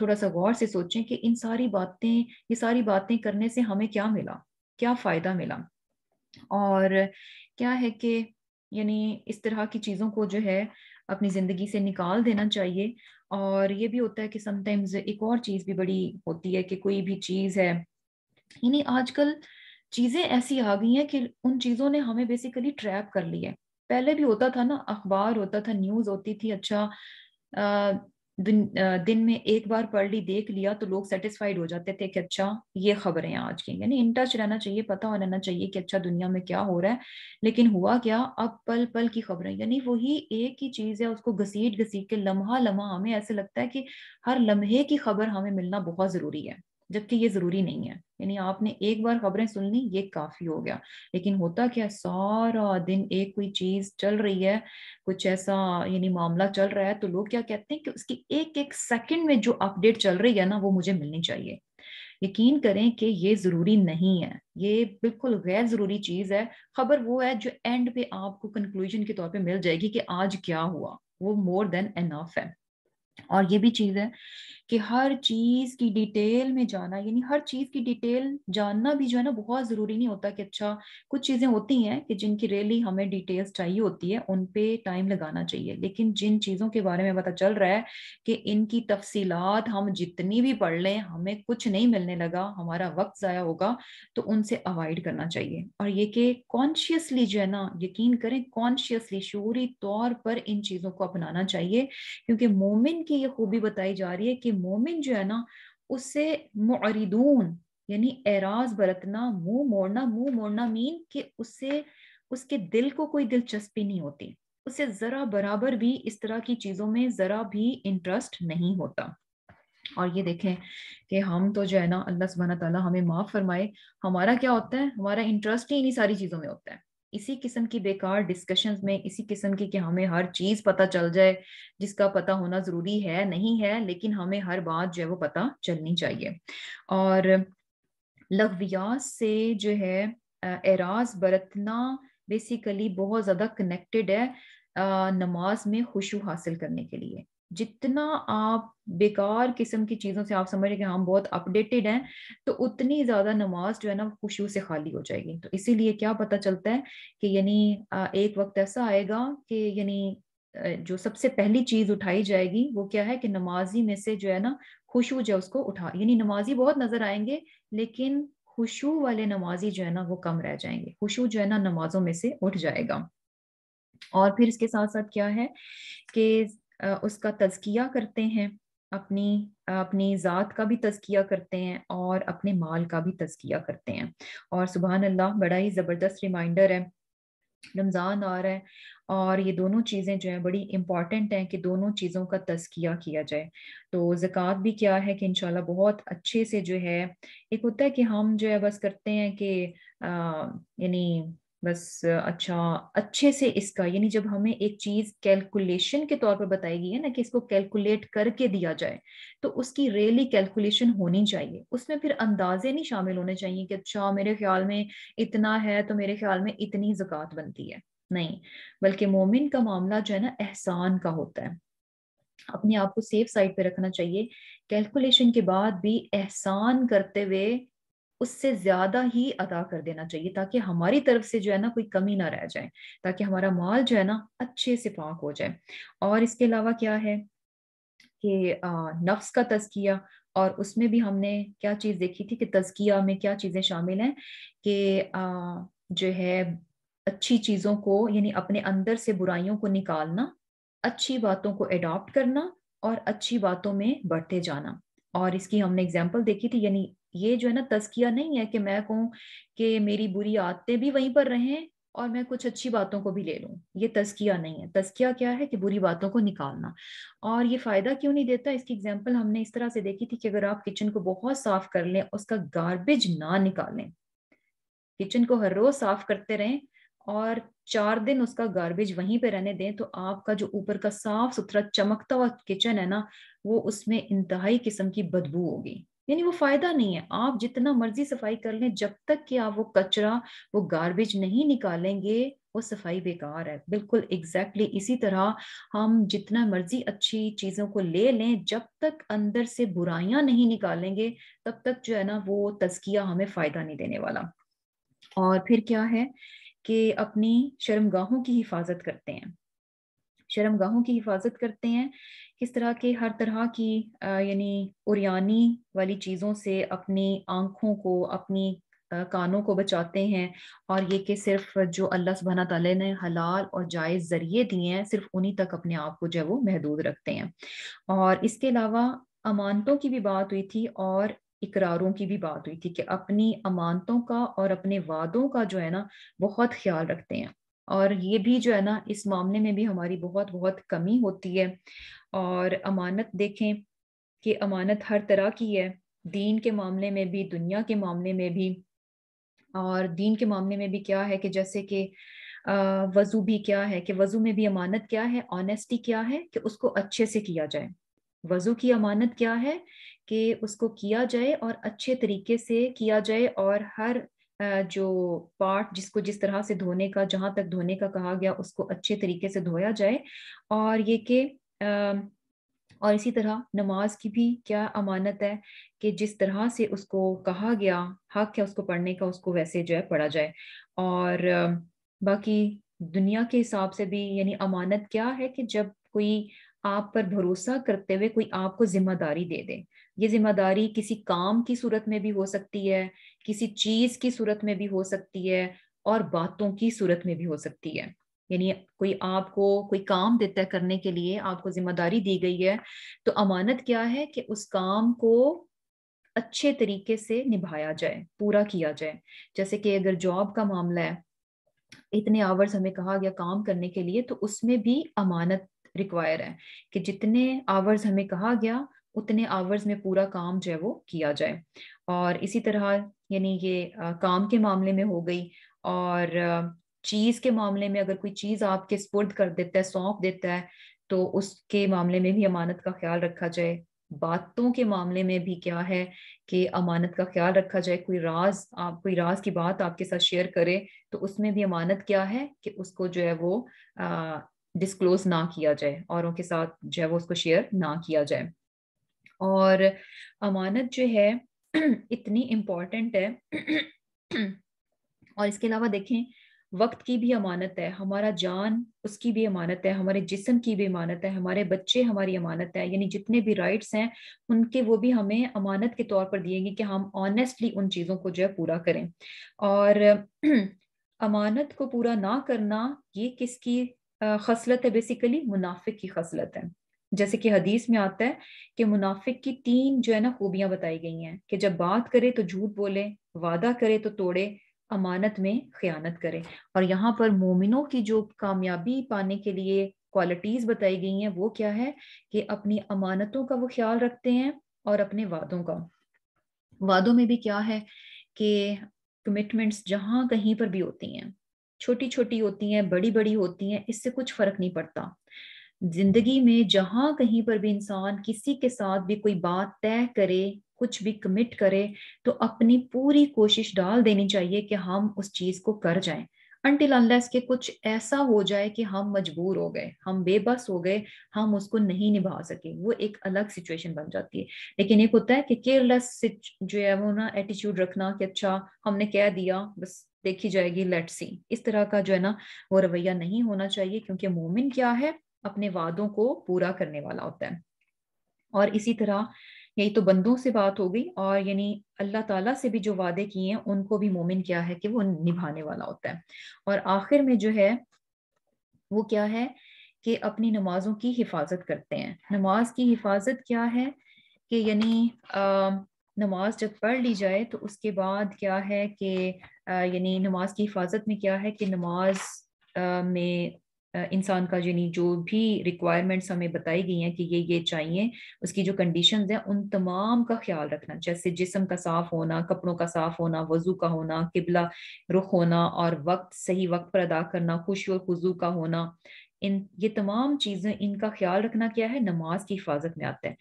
थोड़ा सा गौर से सोचें कि इन सारी बातें ये सारी बातें करने से हमें क्या मिला क्या फायदा मिला और क्या है कि यानी इस तरह की चीज़ों को जो है अपनी ज़िंदगी से निकाल देना चाहिए और ये भी होता है कि समटाइम्स एक और चीज़ भी बड़ी होती है कि कोई भी चीज़ है यानी आजकल चीजें ऐसी आ गई हैं कि उन चीजों ने हमें बेसिकली ट्रैप कर लिया है पहले भी होता था ना अखबार होता था न्यूज होती थी अच्छा आ, दिन, आ, दिन में एक बार पढ़ ली देख लिया तो लोग सेटिस्फाइड हो जाते थे कि अच्छा ये खबरें आज की यानी इन टच रहना चाहिए पता होना रहना चाहिए कि अच्छा दुनिया में क्या हो रहा है लेकिन हुआ क्या अब पल पल की खबरें यानी वही एक ही चीज है उसको घसीट घसीट के लम्हा लम्हा हमें ऐसे लगता है कि हर लम्हे की खबर हमें मिलना बहुत जरूरी है जबकि ये जरूरी नहीं है यानी आपने एक बार खबरें सुन ली ये काफी हो गया लेकिन होता क्या सारा दिन एक कोई चीज चल रही है कुछ ऐसा यानी मामला चल रहा है तो लोग क्या कहते हैं कि उसकी एक एक सेकंड में जो अपडेट चल रही है ना वो मुझे मिलनी चाहिए यकीन करें कि ये जरूरी नहीं है ये बिल्कुल गैर जरूरी चीज है खबर वो है जो एंड पे आपको कंक्लूजन के तौर पर मिल जाएगी कि आज क्या हुआ वो मोर देन एनफ है और ये भी चीज़ है कि हर चीज़ की डिटेल में जाना यानी हर चीज़ की डिटेल जानना भी जो है ना बहुत ज़रूरी नहीं होता कि अच्छा कुछ चीज़ें होती हैं कि जिनकी रियली हमें डिटेल्स चाहिए होती है उन पे टाइम लगाना चाहिए लेकिन जिन चीज़ों के बारे में पता चल रहा है कि इनकी तफसीलात हम जितनी भी पढ़ लें हमें कुछ नहीं मिलने लगा हमारा वक्त ज़ाया होगा तो उनसे अवॉइड करना चाहिए और ये कि कॉन्शियसली जो है ना यकीन करें कॉन्शियसली शूरी तौर पर इन चीज़ों को अपनाना चाहिए क्योंकि मोमिन की ये खूबी बताई जा रही है कि मोमिन जो है ना उससे मरीदून यानी एराज बरतना मुंह मोड़ना मुंह मोड़ना मीन कि उससे उसके दिल को कोई दिलचस्पी नहीं होती उसे जरा बराबर भी इस तरह की चीजों में जरा भी इंटरेस्ट नहीं होता और ये देखें कि हम तो जो है ना अल्लाह सुबहाना ताला हमें माफ फरमाए हमारा क्या होता है हमारा इंटरेस्ट ही इन्हीं सारी चीजों में होता है इसी किस्म की बेकार डिस्कशन में इसी किस्म की कि हमें हर चीज पता चल जाए जिसका पता होना जरूरी है नहीं है लेकिन हमें हर बात जो है वो पता चलनी चाहिए और लघवियात से जो है एराज बरतना बेसिकली बहुत ज़्यादा कनेक्टेड है नमाज में खुशू हासिल करने के लिए जितना आप बेकार किस्म की चीज़ों से आप समझ कि हम बहुत अपडेटेड हैं तो उतनी ज़्यादा नमाज जो है ना खुशबू से खाली हो जाएगी तो इसीलिए क्या पता चलता है कि यानी एक वक्त ऐसा आएगा कि यानी जो सबसे पहली चीज़ उठाई जाएगी वो क्या है कि नमाजी में से जो है ना खुशबू जो उसको उठा यानी नमाजी बहुत नज़र आएंगे लेकिन खुशबू वाले नमाजी जो है ना वो कम रह जाएंगे खुशबू जो है ना नमाजों में से उठ जाएगा और फिर इसके साथ साथ क्या है कि उसका तजकिया करते हैं अपनी अपनी ज़ात का भी तजकिया करते हैं और अपने माल का भी तजकिया करते हैं और सुबह अल्लाह बड़ा ही ज़बरदस्त रिमाइंडर है रमज़ान आ रहा है और ये दोनों चीज़ें जो हैं बड़ी इंपॉर्टेंट हैं कि दोनों चीज़ों का तस्किया किया जाए तो ज़क़़त भी क्या है कि इन बहुत अच्छे से जो है एक होता है कि हम जो है बस करते हैं कि यानी बस अच्छा अच्छे से इसका यानी जब हमें एक चीज कैलकुलेशन के तौर पर बताई गई है ना कि इसको कैलकुलेट करके दिया जाए तो उसकी रियली कैलकुलेशन होनी चाहिए उसमें फिर अंदाजे नहीं शामिल होने चाहिए कि अच्छा मेरे ख्याल में इतना है तो मेरे ख्याल में इतनी जक़ात बनती है नहीं बल्कि मोमिन का मामला जो है ना एहसान का होता है अपने आप को सेफ साइड पे रखना चाहिए कैलकुलेशन के बाद भी एहसान करते हुए उससे ज्यादा ही अदा कर देना चाहिए ताकि हमारी तरफ से जो है ना कोई कमी ना रह जाए ताकि हमारा माल जो है ना अच्छे से पाक हो जाए और इसके अलावा क्या है कि नफ्स का तस्किया और उसमें भी हमने क्या चीज़ देखी थी कि तजकिया में क्या चीज़ें शामिल हैं कि जो है अच्छी चीज़ों को यानी अपने अंदर से बुराइयों को निकालना अच्छी बातों को एडॉप्ट करना और अच्छी बातों में बढ़ते जाना और इसकी हमने एग्जाम्पल देखी थी यानी ये जो है ना तस्किया नहीं है कि मैं कहूँ कि मेरी बुरी आदतें भी वहीं पर रहें और मैं कुछ अच्छी बातों को भी ले लूँ ये तस्किया नहीं है तस्किया क्या है कि बुरी बातों को निकालना और ये फ़ायदा क्यों नहीं देता इसकी एग्जाम्पल हमने इस तरह से देखी थी कि अगर आप किचन को बहुत साफ कर लें उसका गार्बेज ना निकालें किचन को हर रोज साफ करते रहें और चार दिन उसका गार्बेज वहीं पे रहने दें तो आपका जो ऊपर का साफ सुथरा चमकता हुआ किचन है ना वो उसमें इंतहाई किस्म की बदबू होगी यानी वो फायदा नहीं है आप जितना मर्जी सफाई कर लें जब तक कि आप वो कचरा वो गार्बेज नहीं निकालेंगे वो सफाई बेकार है बिल्कुल एग्जैक्टली exactly इसी तरह हम जितना मर्जी अच्छी चीज़ों को ले लें जब तक अंदर से बुराइयां नहीं निकालेंगे तब तक जो है ना वो तस्किया हमें फ़ायदा नहीं देने वाला और फिर क्या है कि अपनी शर्मगाहों की हिफाजत करते हैं शर्मगाहों की हिफाजत करते हैं किस तरह के हर तरह की यानी उरियानी वाली चीज़ों से अपनी आँखों को अपनी कानों को बचाते हैं और ये कि सिर्फ जो अल्लाह सुबहाना तला ने हलाल और जायज़ ज़रिए दिए हैं सिर्फ उन्हीं तक अपने आप को जो है वो महदूद रखते हैं और इसके अलावा अमानतों की भी बात हुई थी और इकरारों की भी बात हुई थी कि अपनी अमानतों का और अपने वादों का जो है ना बहुत ख्याल रखते हैं और ये भी जो है ना इस मामले में भी हमारी बहुत बहुत कमी होती है और अमानत देखें कि अमानत हर तरह की है दीन के मामले में भी दुनिया के मामले में भी और दीन के मामले में भी क्या है कि जैसे कि वज़ू भी क्या है कि वज़ू में भी अमानत क्या है ऑनेस्टी क्या है कि उसको अच्छे से किया जाए वज़ू की अमानत क्या है कि उसको किया जाए और अच्छे तरीके से किया जाए और हर जो पार्ट जिसको जिस तरह से धोने का जहां तक धोने का कहा गया उसको अच्छे तरीके से धोया जाए और ये के और इसी तरह नमाज की भी क्या अमानत है कि जिस तरह से उसको कहा गया हक है उसको पढ़ने का उसको वैसे जो है पढ़ा जाए और बाकी दुनिया के हिसाब से भी यानी अमानत क्या है कि जब कोई आप पर भरोसा करते हुए कोई आपको जिम्मेदारी दे दे ये जिम्मेदारी किसी काम की सूरत में भी हो सकती है किसी चीज की सूरत में भी हो सकती है और बातों की सूरत में भी हो सकती है यानी कोई आपको कोई काम देता है करने के लिए आपको जिम्मेदारी दी गई है तो अमानत क्या है कि उस काम को अच्छे तरीके से निभाया जाए पूरा किया जाए जैसे कि अगर जॉब का मामला है इतने आवर्स हमें कहा गया काम करने के लिए तो उसमें भी अमानत रिक्वायर है कि जितने आवर्स हमें कहा गया उतने आवर्स में पूरा काम जो है वो किया जाए और इसी तरह यानी ये काम के मामले में हो गई और चीज़ के मामले में अगर कोई चीज़ आपके स्पुर्द कर देता है सौंप देता है तो उसके मामले में भी अमानत का ख्याल रखा जाए बातों के मामले में भी क्या है कि अमानत का ख्याल रखा जाए कोई राज आप कोई राज की बात आपके साथ शेयर करे तो उसमें भी अमानत क्या है कि उसको जो है वो डिस्क्लोज ना किया जाए औरों के साथ जो है वो उसको शेयर ना किया जाए और अमानत जो है [CLEARS THROAT] इतनी इम्पॉर्टेंट है [CLEARS THROAT] और इसके अलावा देखें वक्त की भी अमानत है हमारा जान उसकी भी अमानत है हमारे जिसम की भी अमानत है हमारे बच्चे हमारी अमानत है यानी जितने भी राइट्स हैं उनके वो भी हमें अमानत के तौर पर दिएंगे कि हम ऑनेस्टली उन चीज़ों को जो है पूरा करें और [CLEARS THROAT] अमानत को पूरा ना करना ये किसकी खसलत है बेसिकली मुनाफिक की खसलत है जैसे कि हदीस में आता है कि मुनाफिक की तीन जो है ना खूबियां बताई गई हैं कि जब बात करे तो झूठ बोले वादा करे तो तोड़े अमानत में खयानत करे और यहाँ पर मोमिनों की जो कामयाबी पाने के लिए क्वालिटीज बताई गई हैं वो क्या है कि अपनी अमानतों का वो ख्याल रखते हैं और अपने वादों का वादों में भी क्या है कि कमिटमेंट्स जहाँ कहीं पर भी होती हैं छोटी छोटी होती हैं बड़ी बड़ी होती हैं इससे कुछ फर्क नहीं पड़ता जिंदगी में जहां कहीं पर भी इंसान किसी के साथ भी कोई बात तय करे कुछ भी कमिट करे तो अपनी पूरी कोशिश डाल देनी चाहिए कि हम उस चीज को कर जाएं अनटिल अनलेस के कुछ ऐसा हो जाए कि हम मजबूर हो गए हम बेबस हो गए हम उसको नहीं निभा सके वो एक अलग सिचुएशन बन जाती है लेकिन एक होता है कि केयरलेस जो है वो ना एटीट्यूड रखना कि अच्छा हमने कह दिया बस देखी जाएगी लेट सी इस तरह का जो है ना वो रवैया नहीं होना चाहिए क्योंकि मोमिन क्या है अपने वादों को पूरा करने वाला होता है और इसी तरह यही तो बंदों से बात हो गई और यानी अल्लाह ताला से भी जो वादे किए हैं उनको भी मोमिन क्या है कि वो निभाने वाला होता है और आखिर में जो है वो क्या है कि अपनी नमाजों की हिफाजत करते हैं नमाज की हिफाजत क्या है कि यानी नमाज जब पढ़ ली जाए तो उसके बाद क्या है कि यानी नमाज की हिफाजत में क्या है कि नमाज आ, में इंसान का यानी जो भी रिक्वायरमेंट्स हमें बताई गई हैं कि ये ये चाहिए उसकी जो कंडीशन हैं उन तमाम का ख्याल रखना जैसे जिसम का साफ होना कपड़ों का साफ होना वजू का होना किबला रुख होना और वक्त सही वक्त पर अदा करना खुशी और खुजू का होना इन ये तमाम चीज़ें इनका ख्याल रखना क्या है नमाज की हिफाजत में आता है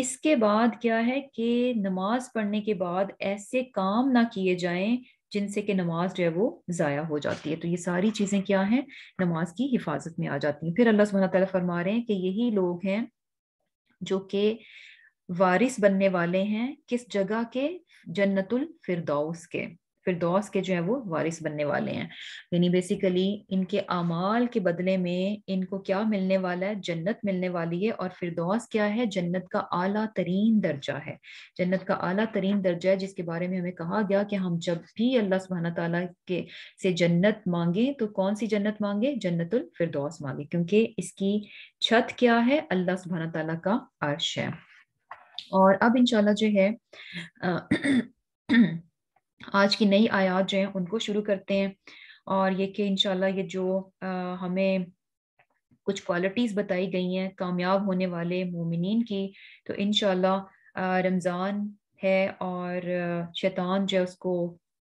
इसके बाद क्या है कि नमाज पढ़ने के बाद ऐसे काम ना किए जाएं जिनसे कि नमाज जो है वो ज़ाया हो जाती है तो ये सारी चीज़ें क्या हैं नमाज की हिफाजत में आ जाती हैं फिर अल्लाह सुबहाना तला फरमा रहे हैं कि यही लोग हैं जो कि वारिस बनने वाले हैं किस जगह के जन्नतुल फिरदौस के फिरदौस के जो है वो वारिस बनने वाले हैं यानी बेसिकली इनके अमाल के बदले में इनको क्या मिलने वाला है जन्नत मिलने वाली है और फिरदौस क्या है जन्नत का आला तरीन दर्जा है जन्नत का आला तरीन दर्जा है जिसके बारे में हमें कहा गया कि हम जब भी अल्लाह सुबहाना तला के से जन्नत मांगे तो कौन सी जन्नत मांगे जन्नतुल फिरदौस मांगे क्योंकि इसकी छत क्या है अल्लाह सुबहाना तला का अर्श है और अब इनशाला जो है [CLEARS THROAT] आज की नई आयात जो है उनको शुरू करते हैं और ये कि इनशाला ये जो आ, हमें कुछ क्वालिटीज़ बताई गई हैं कामयाब होने वाले मोमिन की तो इन रमज़ान है और शैतान जो है उसको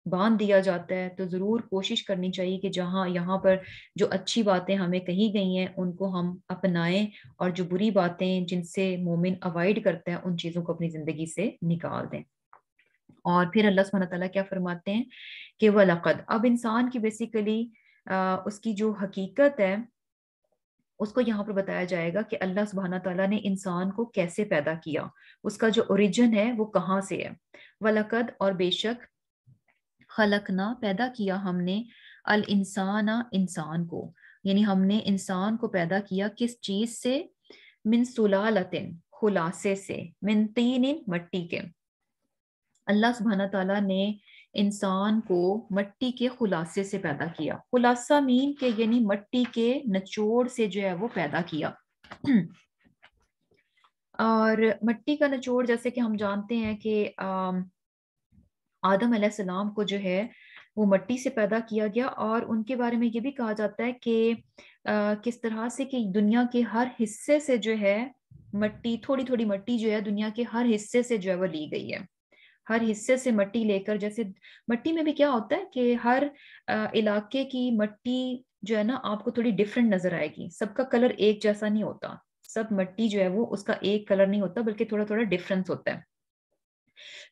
बांध दिया जाता है तो ज़रूर कोशिश करनी चाहिए कि जहाँ यहाँ पर जो अच्छी बातें हमें कही गई हैं उनको हम अपनाएं और जो बुरी बातें जिनसे मोमिन अवॉइड करता है उन चीज़ों को अपनी ज़िंदगी से निकाल दें और फिर अल्लाह सुबहाना क्या फरमाते हैं कि वह लक़द अब इंसान की बेसिकली उसकी जो हकीकत है उसको यहाँ पर बताया जाएगा कि अल्लाह सुबहाना तला ने इंसान को कैसे पैदा किया उसका जो ओरिजिन है वो कहाँ से है वलकद और बेशक खलकना पैदा किया हमने अल इंसान इंसान को यानी हमने इंसान को पैदा किया किस चीज से मिन सुलालतिन खुलासे से मिन तीन मट्टी के अल्लाह सुबहाना तला ने इंसान को मट्टी के खुलासे से पैदा किया खुलासा मीन के यानी मट्टी के नचोड़ से जो है वो पैदा किया [CLEARS THROAT] और मट्टी का नचोड़ जैसे कि हम जानते हैं कि आदम सलाम को जो है वो मट्टी से पैदा किया गया और उनके बारे में ये भी कहा जाता है कि किस तरह से कि दुनिया के हर हिस्से से जो है मट्टी थोड़ी थोड़ी मट्टी जो है दुनिया के हर हिस्से से जो है वो ली गई है हर हिस्से से मट्टी लेकर जैसे मट्टी में भी क्या होता है कि हर इलाके की मट्टी जो है ना आपको थोड़ी डिफरेंट नजर आएगी सबका कलर एक जैसा नहीं होता सब मट्टी जो है वो उसका एक कलर नहीं होता बल्कि थोड़ा थोड़ा डिफरेंस होता है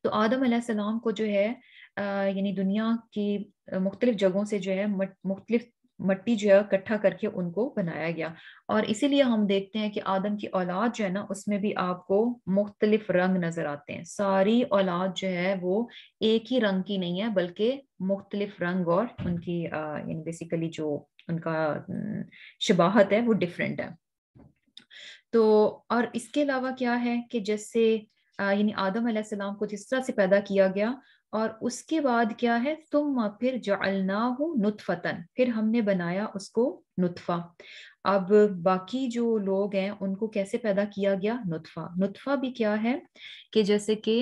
तो आदम सलाम को जो है यानी दुनिया की मुख्तलिफ जगहों से जो है मुख्तलिफ मट्टी जो है इकट्ठा करके उनको बनाया गया और इसीलिए हम देखते हैं कि आदम की औलाद जो है ना उसमें भी आपको मुख्तलिफ रंग नजर आते हैं सारी औलाद जो है वो एक ही रंग की नहीं है बल्कि मुख्तलिफ रंग और उनकी यानी बेसिकली जो उनका शबाहत है वो डिफरेंट है तो और इसके अलावा क्या है कि जैसे यानी आदम को जिस तरह से पैदा किया गया और उसके बाद क्या है तुम फिर अलना हो नुतफतन फिर हमने बनाया उसको नुतफा अब बाकी जो लोग हैं उनको कैसे पैदा किया गया नुतफा नुतफा भी क्या है कि जैसे कि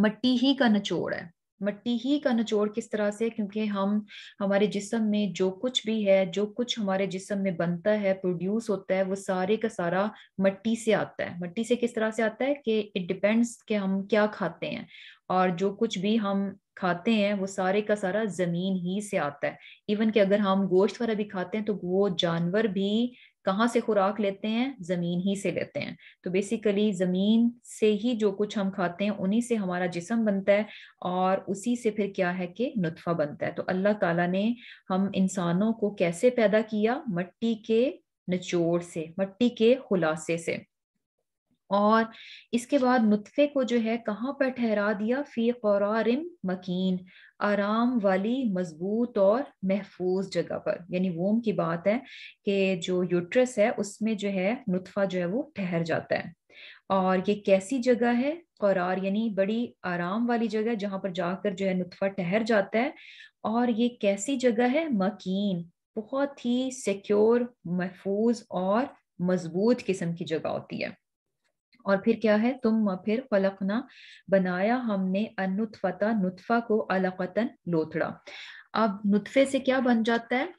मट्टी ही का नचोड़ है मट्टी ही का नचोड़ किस तरह से क्योंकि हम हमारे जिसम में जो कुछ भी है जो कुछ हमारे जिसम में बनता है प्रोड्यूस होता है वो सारे का सारा मट्टी से आता है मट्टी से किस तरह से आता है कि इट डिपेंड्स कि हम क्या खाते हैं और जो कुछ भी हम खाते हैं वो सारे का सारा जमीन ही से आता है इवन कि अगर हम गोश्त वगैरह भी खाते हैं तो वो जानवर भी कहाँ से खुराक लेते हैं ज़मीन ही से लेते हैं तो बेसिकली ज़मीन से ही जो कुछ हम खाते हैं उन्हीं से हमारा जिसम बनता है और उसी से फिर क्या है कि नुतफ़ा बनता है तो अल्लाह ताला ने हम इंसानों को कैसे पैदा किया मट्टी के निचोड़ से मट्टी के खुलासे से और इसके बाद नुतफे को जो है कहाँ पर ठहरा दिया फी करारिम मकीन आराम वाली मजबूत और महफूज जगह पर यानी वोम की बात है कि जो यूट्रस है उसमें जो है नुतफा जो है वो ठहर जाता है और ये कैसी जगह है करार यानी बड़ी आराम वाली जगह जहाँ पर जाकर जो है नुतफा ठहर जाता है और ये कैसी जगह है मकीन बहुत ही सिक्योर महफूज और मजबूत किस्म की जगह होती है और फिर क्या है तुम फिर फलकना बनाया हमने अनुत्फता नुतफा को अलकतन लोथड़ा अब नुतफे से क्या बन जाता है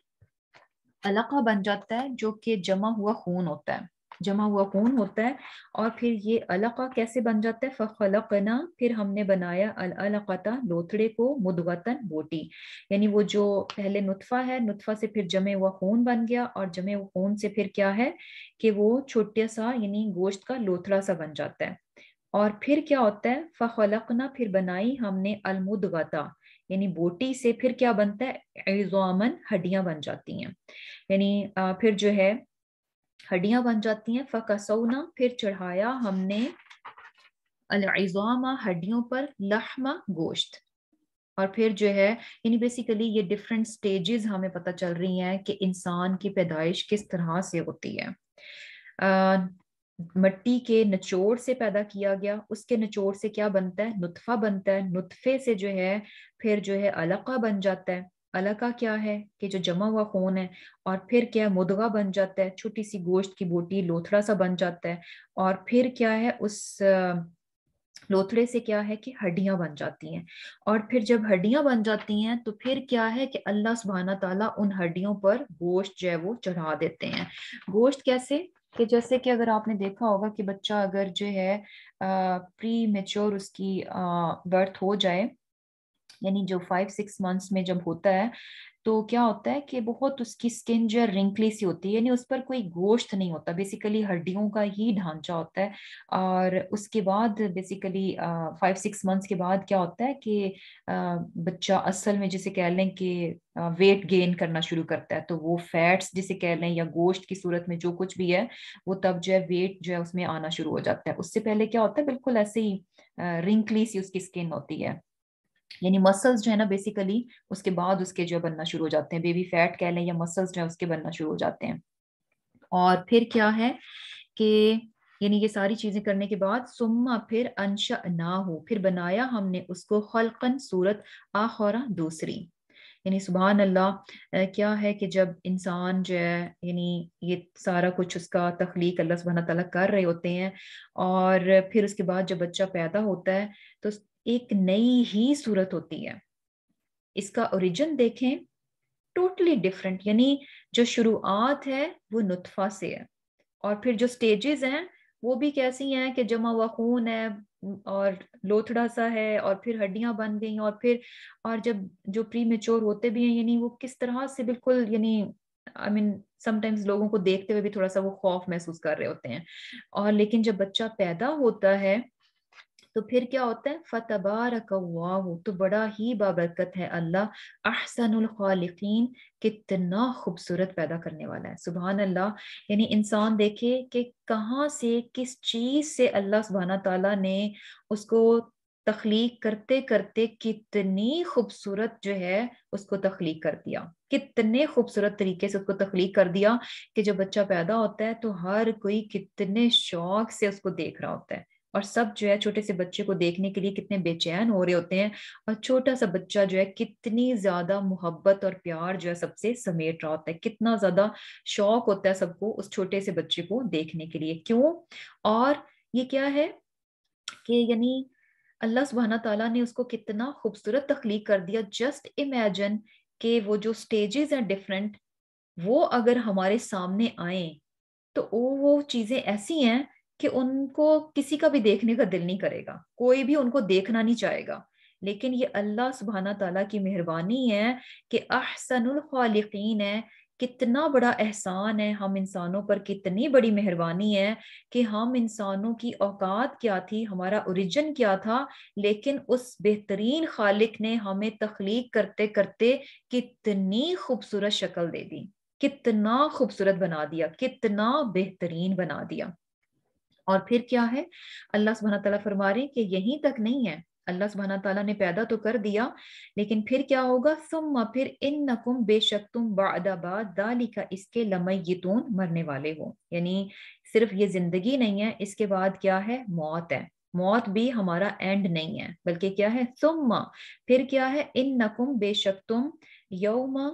अलका बन जाता है जो कि जमा हुआ खून होता है जमा हुआ खून होता है और फिर ये अलका कैसे बन जाता है फ़लकना फिर हमने बनाया अलकता लोथड़े को मुदवतन बोटी यानी वो जो पहले नुतफ़ा है नुतफ़ा से फिर जमे हुआ खून बन गया और जमे हुआ खून से फिर क्या है कि वो छोटे सा यानी गोश्त का लोथड़ा सा बन जाता है और फिर क्या होता है फ़लकना फिर बनाई हमने अलमुदवता यानी बोटी से फिर क्या बनता है एजामन हड्डियां बन जाती हैं यानी फिर जो है हड्डियां बन जाती हैं फकसौना फिर चढ़ाया हमने अलजामा हड्डियों पर लहमा गोश्त और फिर जो है यानी बेसिकली ये डिफरेंट स्टेजेस हमें पता चल रही हैं कि इंसान की पैदाइश किस तरह से होती है आ, मट्टी के नचोड़ से पैदा किया गया उसके नचोड़ से क्या बनता है नुतफा बनता है नुतफे से जो है फिर जो है अलका बन जाता है अलका क्या है कि जो जमा हुआ खून है और फिर क्या मुदगा बन जाता है छोटी सी गोश्त की बोटी लोथड़ा सा बन जाता है और फिर क्या है उस लोथड़े से क्या है कि हड्डियां बन जाती हैं और फिर जब हड्डियां बन जाती हैं तो फिर क्या है कि अल्लाह सुबहाना तला उन हड्डियों पर गोश्त जो है वो चढ़ा देते हैं गोश्त कैसे कि जैसे कि अगर आपने देखा होगा कि बच्चा अगर जो है प्री मेच्योर उसकी बर्थ हो जाए यानी जो फाइव सिक्स मंथ्स में जब होता है तो क्या होता है कि बहुत उसकी स्किन जो है रिंकली सी होती है यानी उस पर कोई गोश्त नहीं होता बेसिकली हड्डियों का ही ढांचा होता है और उसके बाद बेसिकली फाइव सिक्स मंथ्स के बाद क्या होता है कि बच्चा असल में जिसे कह लें कि वेट गेन करना शुरू करता है तो वो फैट्स जिसे कह लें या गोश्त की सूरत में जो कुछ भी है वो तब जो है वेट जो है उसमें आना शुरू हो जाता है उससे पहले क्या होता है बिल्कुल ऐसे ही रिंकली सी उसकी स्किन होती है यानी मसल्स जो है ना बेसिकली उसके बाद उसके जो है बनना शुरू हो जाते हैं बेबी फैट कह लें या मसल्स जो है उसके बनना शुरू हो जाते हैं और फिर क्या है कि यानी ये सारी चीजें करने के बाद सुम्मा फिर अंश ना हो फिर बनाया हमने उसको खलकन सूरत आखौरा दूसरी यानी सुबह अल्लाह क्या है कि जब इंसान जो है यानी ये सारा कुछ उसका तख्लीक अल्लाह सुबहाना तला कर रहे होते हैं और फिर उसके बाद जब बच्चा पैदा होता है तो एक नई ही सूरत होती है इसका ओरिजिन देखें टोटली डिफरेंट यानी जो शुरुआत है वो नुतफा से है और फिर जो स्टेजेस हैं वो भी कैसी हैं कि जमा हुआ खून है और लोथड़ा सा है और फिर हड्डियां बन गई और फिर और जब जो प्री मेच्योर होते भी हैं यानी वो किस तरह से बिल्कुल यानी आई मीन समटाइम्स लोगों को देखते हुए भी थोड़ा सा वो खौफ महसूस कर रहे होते हैं और लेकिन जब बच्चा पैदा होता है तो फिर क्या होता है फ़तबारक तो बड़ा ही बाबरकत है अल्लाह अहसनखालकिन कितना खूबसूरत पैदा करने वाला है सुबह अल्लाह यानी इंसान देखे कि कहाँ से किस चीज़ से अल्लाह सुबहाना तला ने उसको तख्लीक करते करते कितनी खूबसूरत जो है उसको तख्लीक कर दिया कितने खूबसूरत तरीके से उसको तख्लीक कर दिया कि जब बच्चा पैदा होता है तो हर कोई कितने शौक से उसको देख रहा होता है और सब जो है छोटे से बच्चे को देखने के लिए कितने बेचैन हो रहे होते हैं और छोटा सा बच्चा जो है कितनी ज्यादा मोहब्बत और प्यार जो है सबसे समेट रहा होता है कितना ज्यादा शौक होता है सबको उस छोटे से बच्चे को देखने के लिए क्यों और ये क्या है कि यानी अल्लाह सुबहाना तला ने उसको कितना खूबसूरत तख्लीक कर दिया जस्ट इमेजन के वो जो स्टेजेस हैं डिफरेंट वो अगर हमारे सामने आए तो वो वो चीज़ें ऐसी हैं कि उनको किसी का भी देखने का दिल नहीं करेगा कोई भी उनको देखना नहीं चाहेगा लेकिन ये अल्लाह सुबहाना तला की मेहरबानी है कि अहसनुल खालिकीन है कितना बड़ा एहसान है हम इंसानों पर कितनी बड़ी मेहरबानी है कि हम इंसानों की औकात क्या थी हमारा ओरिजिन क्या था लेकिन उस बेहतरीन खालिक ने हमें तख्लीक करते करते कितनी खूबसूरत शक्ल दे दी कितना खूबसूरत बना दिया कितना बेहतरीन बना दिया और फिर क्या है अल्लाह सुबहाना तला फरमा रहे कि यहीं तक नहीं है अल्लाह सुबहाना तला ने पैदा तो कर दिया लेकिन फिर क्या होगा सुम्मा फिर इन नकुम बेशक तुम बादाबाद का इसके लमयतून मरने वाले हो यानी सिर्फ ये जिंदगी नहीं है इसके बाद क्या है मौत है मौत भी हमारा एंड नहीं है बल्कि क्या है सुम्मा फिर क्या है इन नकुम बेशक तुम यौमा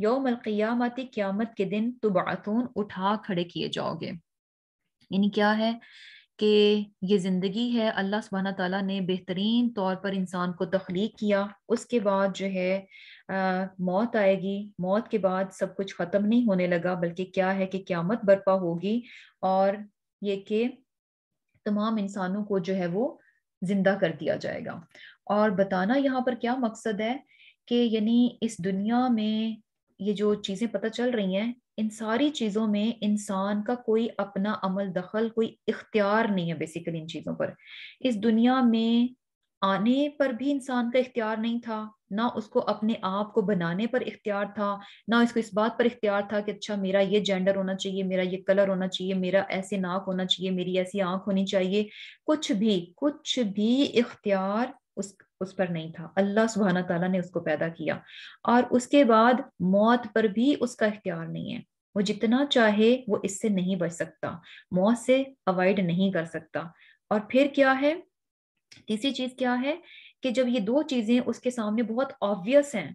यौम अलकियामती क्यामत के दिन तुबातून उठा खड़े किए जाओगे यानी क्या है कि ये ज़िंदगी है अल्लाह सुबहाना तला ने बेहतरीन तौर पर इंसान को तख्लीक किया उसके बाद जो है आ, मौत आएगी मौत के बाद सब कुछ ख़त्म नहीं होने लगा बल्कि क्या है कि क्यामत बर्पा होगी और ये कि तमाम इंसानों को जो है वो ज़िंदा कर दिया जाएगा और बताना यहाँ पर क्या मकसद है कि यानी इस दुनिया में ये जो चीजें पता चल रही हैं इन सारी चीजों में इंसान का कोई अपना अमल दखल कोई इख्तियार नहीं है बेसिकली इन चीजों पर इस दुनिया में आने पर भी इंसान का इख्तियार नहीं था ना उसको अपने आप को बनाने पर इख्तियार था ना इसको इस बात पर इख्तियार था कि अच्छा मेरा ये जेंडर होना चाहिए मेरा ये कलर होना चाहिए मेरा ऐसे नाक होना चाहिए मेरी ऐसी आंख होनी चाहिए कुछ भी कुछ भी इख्तियार उस उस पर नहीं था अल्लाह सुबहाना तला ने उसको पैदा किया और उसके बाद मौत पर भी उसका इख्तियार नहीं है वो जितना चाहे वो इससे नहीं बच सकता मौत से अवॉइड नहीं कर सकता और फिर क्या है तीसरी चीज क्या है कि जब ये दो चीजें उसके सामने बहुत ऑब्वियस हैं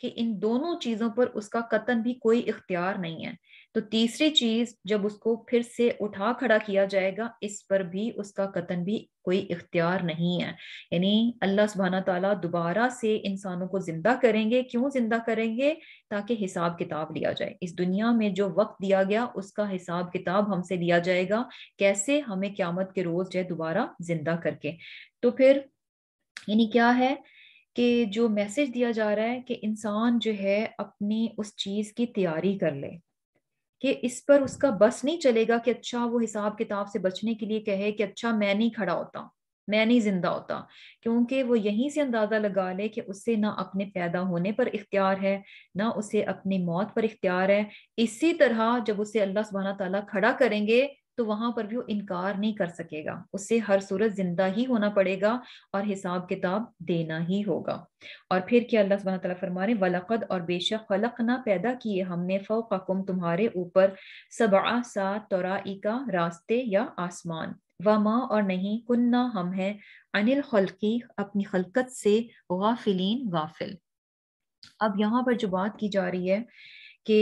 कि इन दोनों चीजों पर उसका कतन भी कोई इख्तियार नहीं है तो तीसरी चीज जब उसको फिर से उठा खड़ा किया जाएगा इस पर भी उसका कतन भी कोई इख्तियार नहीं है यानी अल्लाह सुबहाना तला दोबारा से इंसानों को जिंदा करेंगे क्यों जिंदा करेंगे ताकि हिसाब किताब लिया जाए इस दुनिया में जो वक्त दिया गया उसका हिसाब किताब हमसे लिया जाएगा कैसे हमें क्यामत के रोज जो दोबारा जिंदा करके तो फिर यानी क्या है कि जो मैसेज दिया जा रहा है कि इंसान जो है अपनी उस चीज़ की तैयारी कर ले कि इस पर उसका बस नहीं चलेगा कि अच्छा वो हिसाब किताब से बचने के लिए कहे कि अच्छा मैं नहीं खड़ा होता मैं नहीं जिंदा होता क्योंकि वो यहीं से अंदाजा लगा ले कि उससे ना अपने पैदा होने पर इख्तियार है ना उसे अपनी मौत पर इख्तियार है इसी तरह जब उसे अल्लाह सुबहाना तला खड़ा करेंगे तो वहां पर भी वो इनकार नहीं कर सकेगा उससे हर सूरत जिंदा ही होना पड़ेगा और हिसाब किताब देना ही होगा और फिर क्या अल्लाह सुबह तला फरमा रहे वलकद और बेशक खलक ना पैदा किए हमने फ़ोकम तुम्हारे ऊपर सबा सा का रास्ते या आसमान व माँ और नहीं कुन्ना हम हैं अनिल खलकी अपनी खलकत से गाफिलीन गाफिल अब यहाँ पर जो बात की जा रही है कि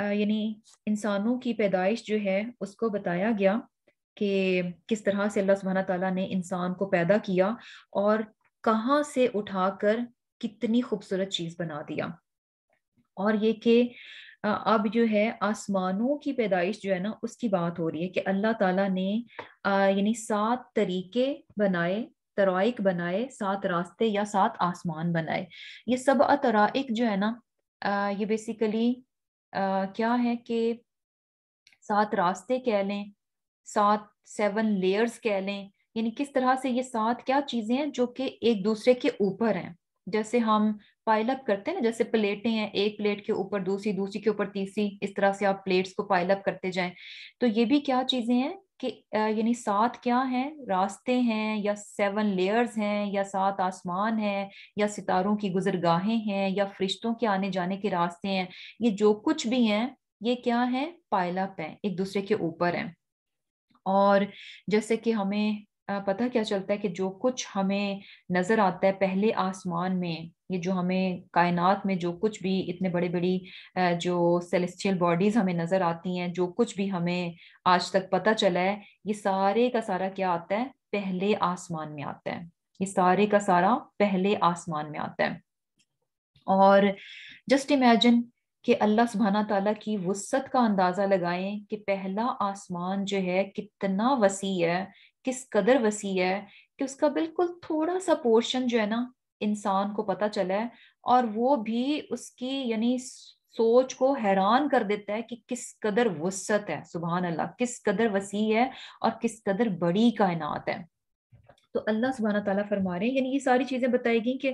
यानी इंसानों की पैदाइश जो है उसको बताया गया कि किस तरह से अल्लाह सुबहाना ताला ने इंसान को पैदा किया और कहाँ से उठाकर कितनी खूबसूरत चीज़ बना दिया और ये कि अब जो है आसमानों की पैदाइश जो है ना उसकी बात हो रही है कि अल्लाह ताला ने यानी सात तरीके बनाए तराइक बनाए सात रास्ते या सात आसमान बनाए ये सब तराइक जो है ना ये बेसिकली क्या है कि सात रास्ते कह लें सात सेवन लेयर्स कह लें यानी किस तरह से ये सात क्या चीजें हैं जो कि एक दूसरे के ऊपर हैं जैसे हम पाइल अप करते हैं ना जैसे प्लेटें हैं एक प्लेट के ऊपर दूसरी दूसरी के ऊपर तीसरी इस तरह से आप प्लेट्स को पाइल अप करते जाएं तो ये भी क्या चीजें हैं कि यानी सात क्या हैं रास्ते हैं या सेवन लेयर्स हैं या सात आसमान हैं या सितारों की गुजरगाहें हैं या फरिश्तों के आने जाने के रास्ते हैं ये जो कुछ भी हैं ये क्या है पायलप है एक दूसरे के ऊपर है और जैसे कि हमें पता क्या चलता है कि जो कुछ हमें नजर आता है पहले आसमान में ये जो हमें कायनात में जो कुछ भी इतने बड़े बड़ी जो सेलेस्टियल बॉडीज हमें नज़र आती हैं जो कुछ भी हमें आज तक पता चला है ये सारे का सारा क्या आता है पहले आसमान में आता है ये सारे का सारा पहले आसमान में आता है और जस्ट इमेजिन कि अल्लाह सुबहाना तला की वसत का अंदाज़ा लगाएं कि पहला आसमान जो है कितना वसी है किस कदर वसी है कि उसका बिल्कुल थोड़ा सा पोर्शन जो है ना इंसान को पता चला है और वो भी उसकी यानी सोच को हैरान कर देता है कि किस कदर वसत है सुबहान अल्लाह किस कदर वसी है और किस कदर बड़ी कायनात है तो अल्लाह सुबहाना तला फरमा रहे हैं यानी ये सारी चीज़ें बताएगी कि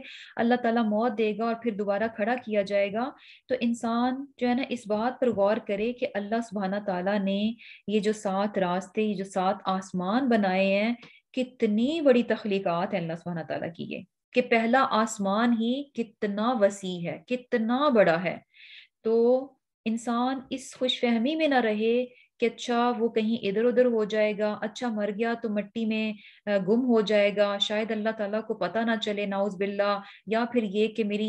अल्लाह ताला मौत देगा और फिर दोबारा खड़ा किया जाएगा तो इंसान जो है ना इस बात पर गौर करे कि अल्लाह सुबहाना ताला ने ये जो सात रास्ते ये जो सात आसमान बनाए हैं कितनी बड़ी तख्लीक़ात है अल्लाह सुबहाना तला की ये कि पहला आसमान ही कितना वसी है कितना बड़ा है तो इंसान इस खुशफहमी में ना रहे कि अच्छा वो कहीं इधर उधर हो जाएगा अच्छा मर गया तो मट्टी में गुम हो जाएगा शायद अल्लाह ताला को पता ना चले नाउज बिल्ला या फिर ये कि मेरी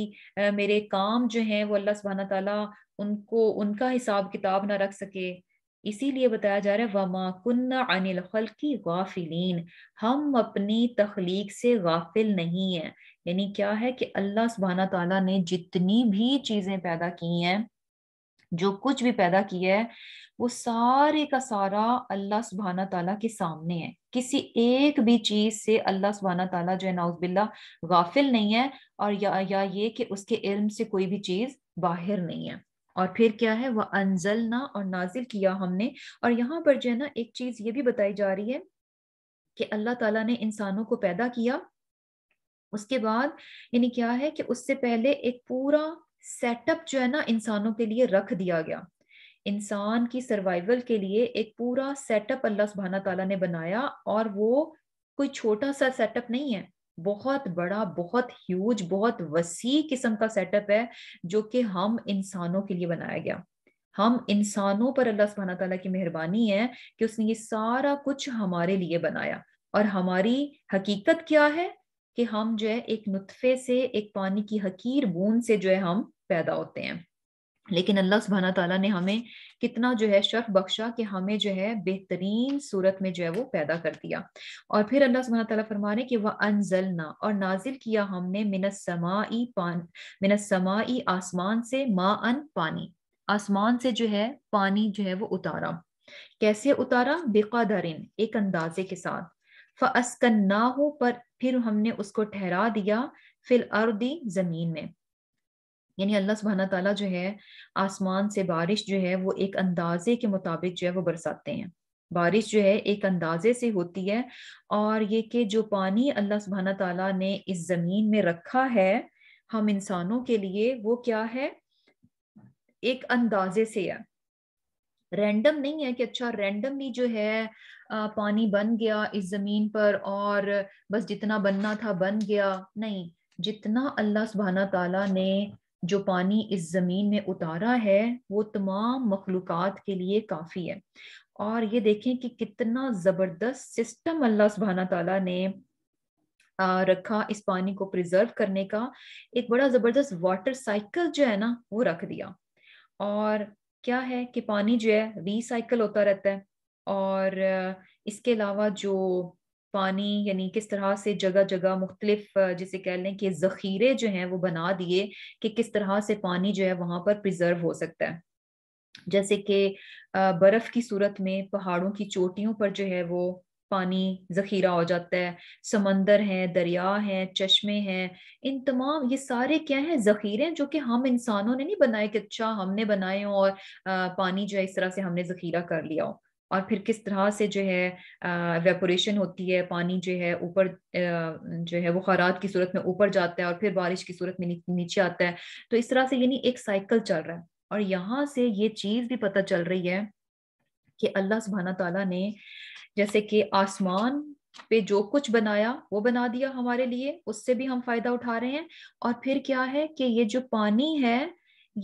मेरे काम जो हैं वो अल्लाह सुबहाना ताला उनको उनका हिसाब किताब ना रख सके इसीलिए बताया जा रहा है वमा कुन्ना अनिल की गाफिलीन हम अपनी तखलीक से गाफिल नहीं है यानी क्या है कि अल्लाह सुबहाना तला ने जितनी भी चीज़ें पैदा की हैं जो कुछ भी पैदा किया है वो सारे का सारा अल्लाह सुबहाना तला के सामने है किसी एक भी चीज से अल्लाह सुबहाना तला जो है बिल्ला गाफिल नहीं है और या, या ये कि उसके इल्म से कोई भी चीज बाहर नहीं है और फिर क्या है वह अनजलना और नाजिल किया हमने और यहाँ पर जो है ना एक चीज ये भी बताई जा रही है कि अल्लाह ताला ने इंसानों को पैदा किया उसके बाद यानी क्या है कि उससे पहले एक पूरा सेटअप जो है ना इंसानों के लिए रख दिया गया इंसान की सर्वाइवल के लिए एक पूरा सेटअप अल्लाह सुबहाना तला ने बनाया और वो कोई छोटा सा सेटअप नहीं है बहुत बड़ा बहुत ह्यूज बहुत वसी किस्म का सेटअप है जो कि हम इंसानों के लिए बनाया गया हम इंसानों पर अल्लाह सुबहाना तला की मेहरबानी है कि उसने ये सारा कुछ हमारे लिए बनाया और हमारी हकीकत क्या है कि हम जो है एक नुतफे से एक पानी की हकीर बूंद से जो है हम पैदा होते हैं लेकिन अल्लाह सुबहाना तला ने हमें कितना जो है शर्फ बख्शा कि हमें जो है बेहतरीन सूरत में जो है वो पैदा कर दिया और फिर अल्लाह सुबहाना तला फरमा रहे कि वह ना और नाजिल किया हमने मिनसमाई पान मिनसमाई आसमान से मा अन पानी आसमान से जो है पानी जो है वो उतारा कैसे उतारा बेकादरिन एक अंदाजे के साथ ना हो पर फिर हमने उसको ठहरा दिया फिल अर्दी जमीन में यानी अल्लाह सुबहाना तला जो है आसमान से बारिश जो है वो एक अंदाजे के मुताबिक जो है वो बरसाते हैं बारिश जो है एक अंदाजे से होती है और ये कि जो पानी अल्लाह सुबहाना तला ने इस जमीन में रखा है हम इंसानों के लिए वो क्या है एक अंदाजे से है रैंडम नहीं है कि अच्छा रैंडमली जो है पानी बन गया इस जमीन पर और बस जितना बनना था बन गया नहीं जितना अल्लाह सुबहाना तला ने जो पानी इस ज़मीन में उतारा है वो तमाम मखलूक के लिए काफ़ी है और ये देखें कि कितना ज़बरदस्त सिस्टम अल्लाह सुबहाना तला ने रखा इस पानी को प्रिजर्व करने का एक बड़ा ज़बरदस्त वाटर साइकिल जो है ना वो रख दिया और क्या है कि पानी जो है रिसाइकल होता रहता है और इसके अलावा जो पानी यानी किस तरह से जगह जगह मुख्तलिफ जिसे कह लें कि जखीरे जो हैं वो बना दिए कि किस तरह से पानी जो है वहाँ पर प्रिजर्व हो सकता है जैसे कि बर्फ़ की सूरत में पहाड़ों की चोटियों पर जो है वो पानी ज़खीरा हो जाता है समंदर है दरिया है चश्मे हैं इन तमाम ये सारे क्या हैं ज़खीरे हैं जो कि हम इंसानों ने नहीं बनाए कि अच्छा हमने बनाए हो और पानी जो है इस तरह से हमने ज़खीरा कर लिया हो और फिर किस तरह से जो है वेपोरेशन होती है पानी जो है ऊपर जो है वो खरात की सूरत में ऊपर जाता है और फिर बारिश की सूरत में नीचे आता है तो इस तरह से यानी एक साइकिल चल रहा है और यहाँ से ये चीज़ भी पता चल रही है कि अल्लाह सुबहाना तला ने जैसे कि आसमान पे जो कुछ बनाया वो बना दिया हमारे लिए उससे भी हम फायदा उठा रहे हैं और फिर क्या है कि ये जो पानी है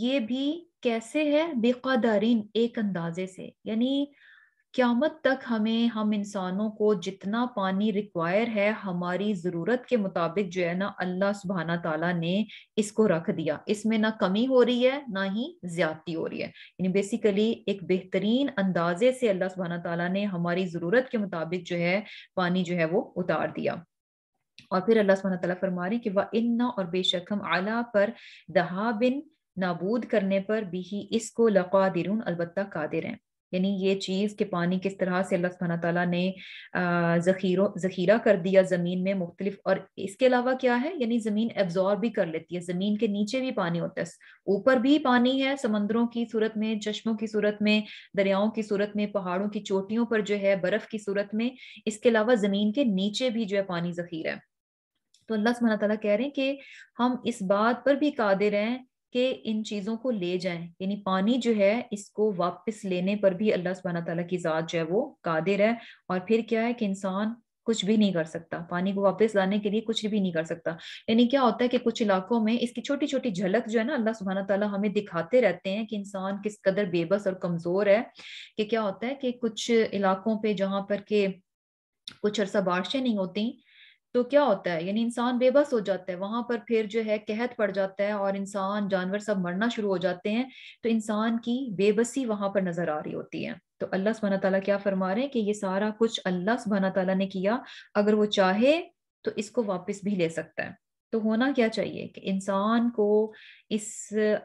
ये भी कैसे है बेकादारीन एक अंदाजे से यानी क्यामत तक हमें हम इंसानों को जितना पानी रिक्वायर है हमारी ज़रूरत के मुताबिक जो है ना अल्लाह सुबहाना तला ने इसको रख दिया इसमें ना कमी हो रही है ना ही ज्यादती हो रही है यानी बेसिकली एक बेहतरीन अंदाजे से अल्लाह सुबहाना तला ने हमारी ज़रूरत के मुताबिक जो है पानी जो है वो उतार दिया और फिर अल्लाह सुबहाना तला फरमा रहे कि वह इन्ना और बेशक हम आला पर दहा बिन नाबूद करने पर भी ही इसको लकवा दिर अलबत्ता कादिर हैं यानी ये चीज़ कि पानी किस तरह से अल्लाह सुबहाना तला ने जखीरा कर दिया ज़मीन में मुख्तलिफ और इसके अलावा क्या है यानी ज़मीन एब्जॉर्ब भी कर लेती है ज़मीन के नीचे भी पानी होता है ऊपर भी पानी है समंदरों की सूरत में चश्मों की सूरत में दरियाओं की सूरत में पहाड़ों की चोटियों पर जो है बर्फ़ की सूरत में इसके अलावा ज़मीन के नीचे भी जो है पानी जखीरा है तो अल्लाह सुबहाना तला कह रहे हैं कि हम इस बात पर भी कादिर हैं कि इन चीजों को ले जाएं यानी पानी जो है इसको वापस लेने पर भी अल्लाह सुबहाना तला की ज़ात जो है वो कादिर है और फिर क्या है कि इंसान कुछ भी नहीं कर सकता पानी को वापस लाने के लिए कुछ भी नहीं कर सकता यानी क्या होता है कि कुछ इलाकों में इसकी छोटी छोटी झलक जो है ना अल्लाह सुबहाना तला हमें दिखाते रहते हैं कि इंसान किस कदर बेबस और कमजोर है कि क्या होता है कि कुछ इलाकों पे जहाँ पर के कुछ अरसा बारिशें नहीं होती तो क्या होता है यानी इंसान बेबस हो जाता है वहां पर फिर जो है कहत पड़ जाता है और इंसान जानवर सब मरना शुरू हो जाते हैं तो इंसान की बेबसी वहां पर नजर आ रही होती है तो अल्लाह सुबहाना तला क्या फरमा रहे हैं कि ये सारा कुछ अल्लाह सुबहाना तला ने किया अगर वो चाहे तो इसको वापस भी ले सकता है तो होना क्या चाहिए कि इंसान को इस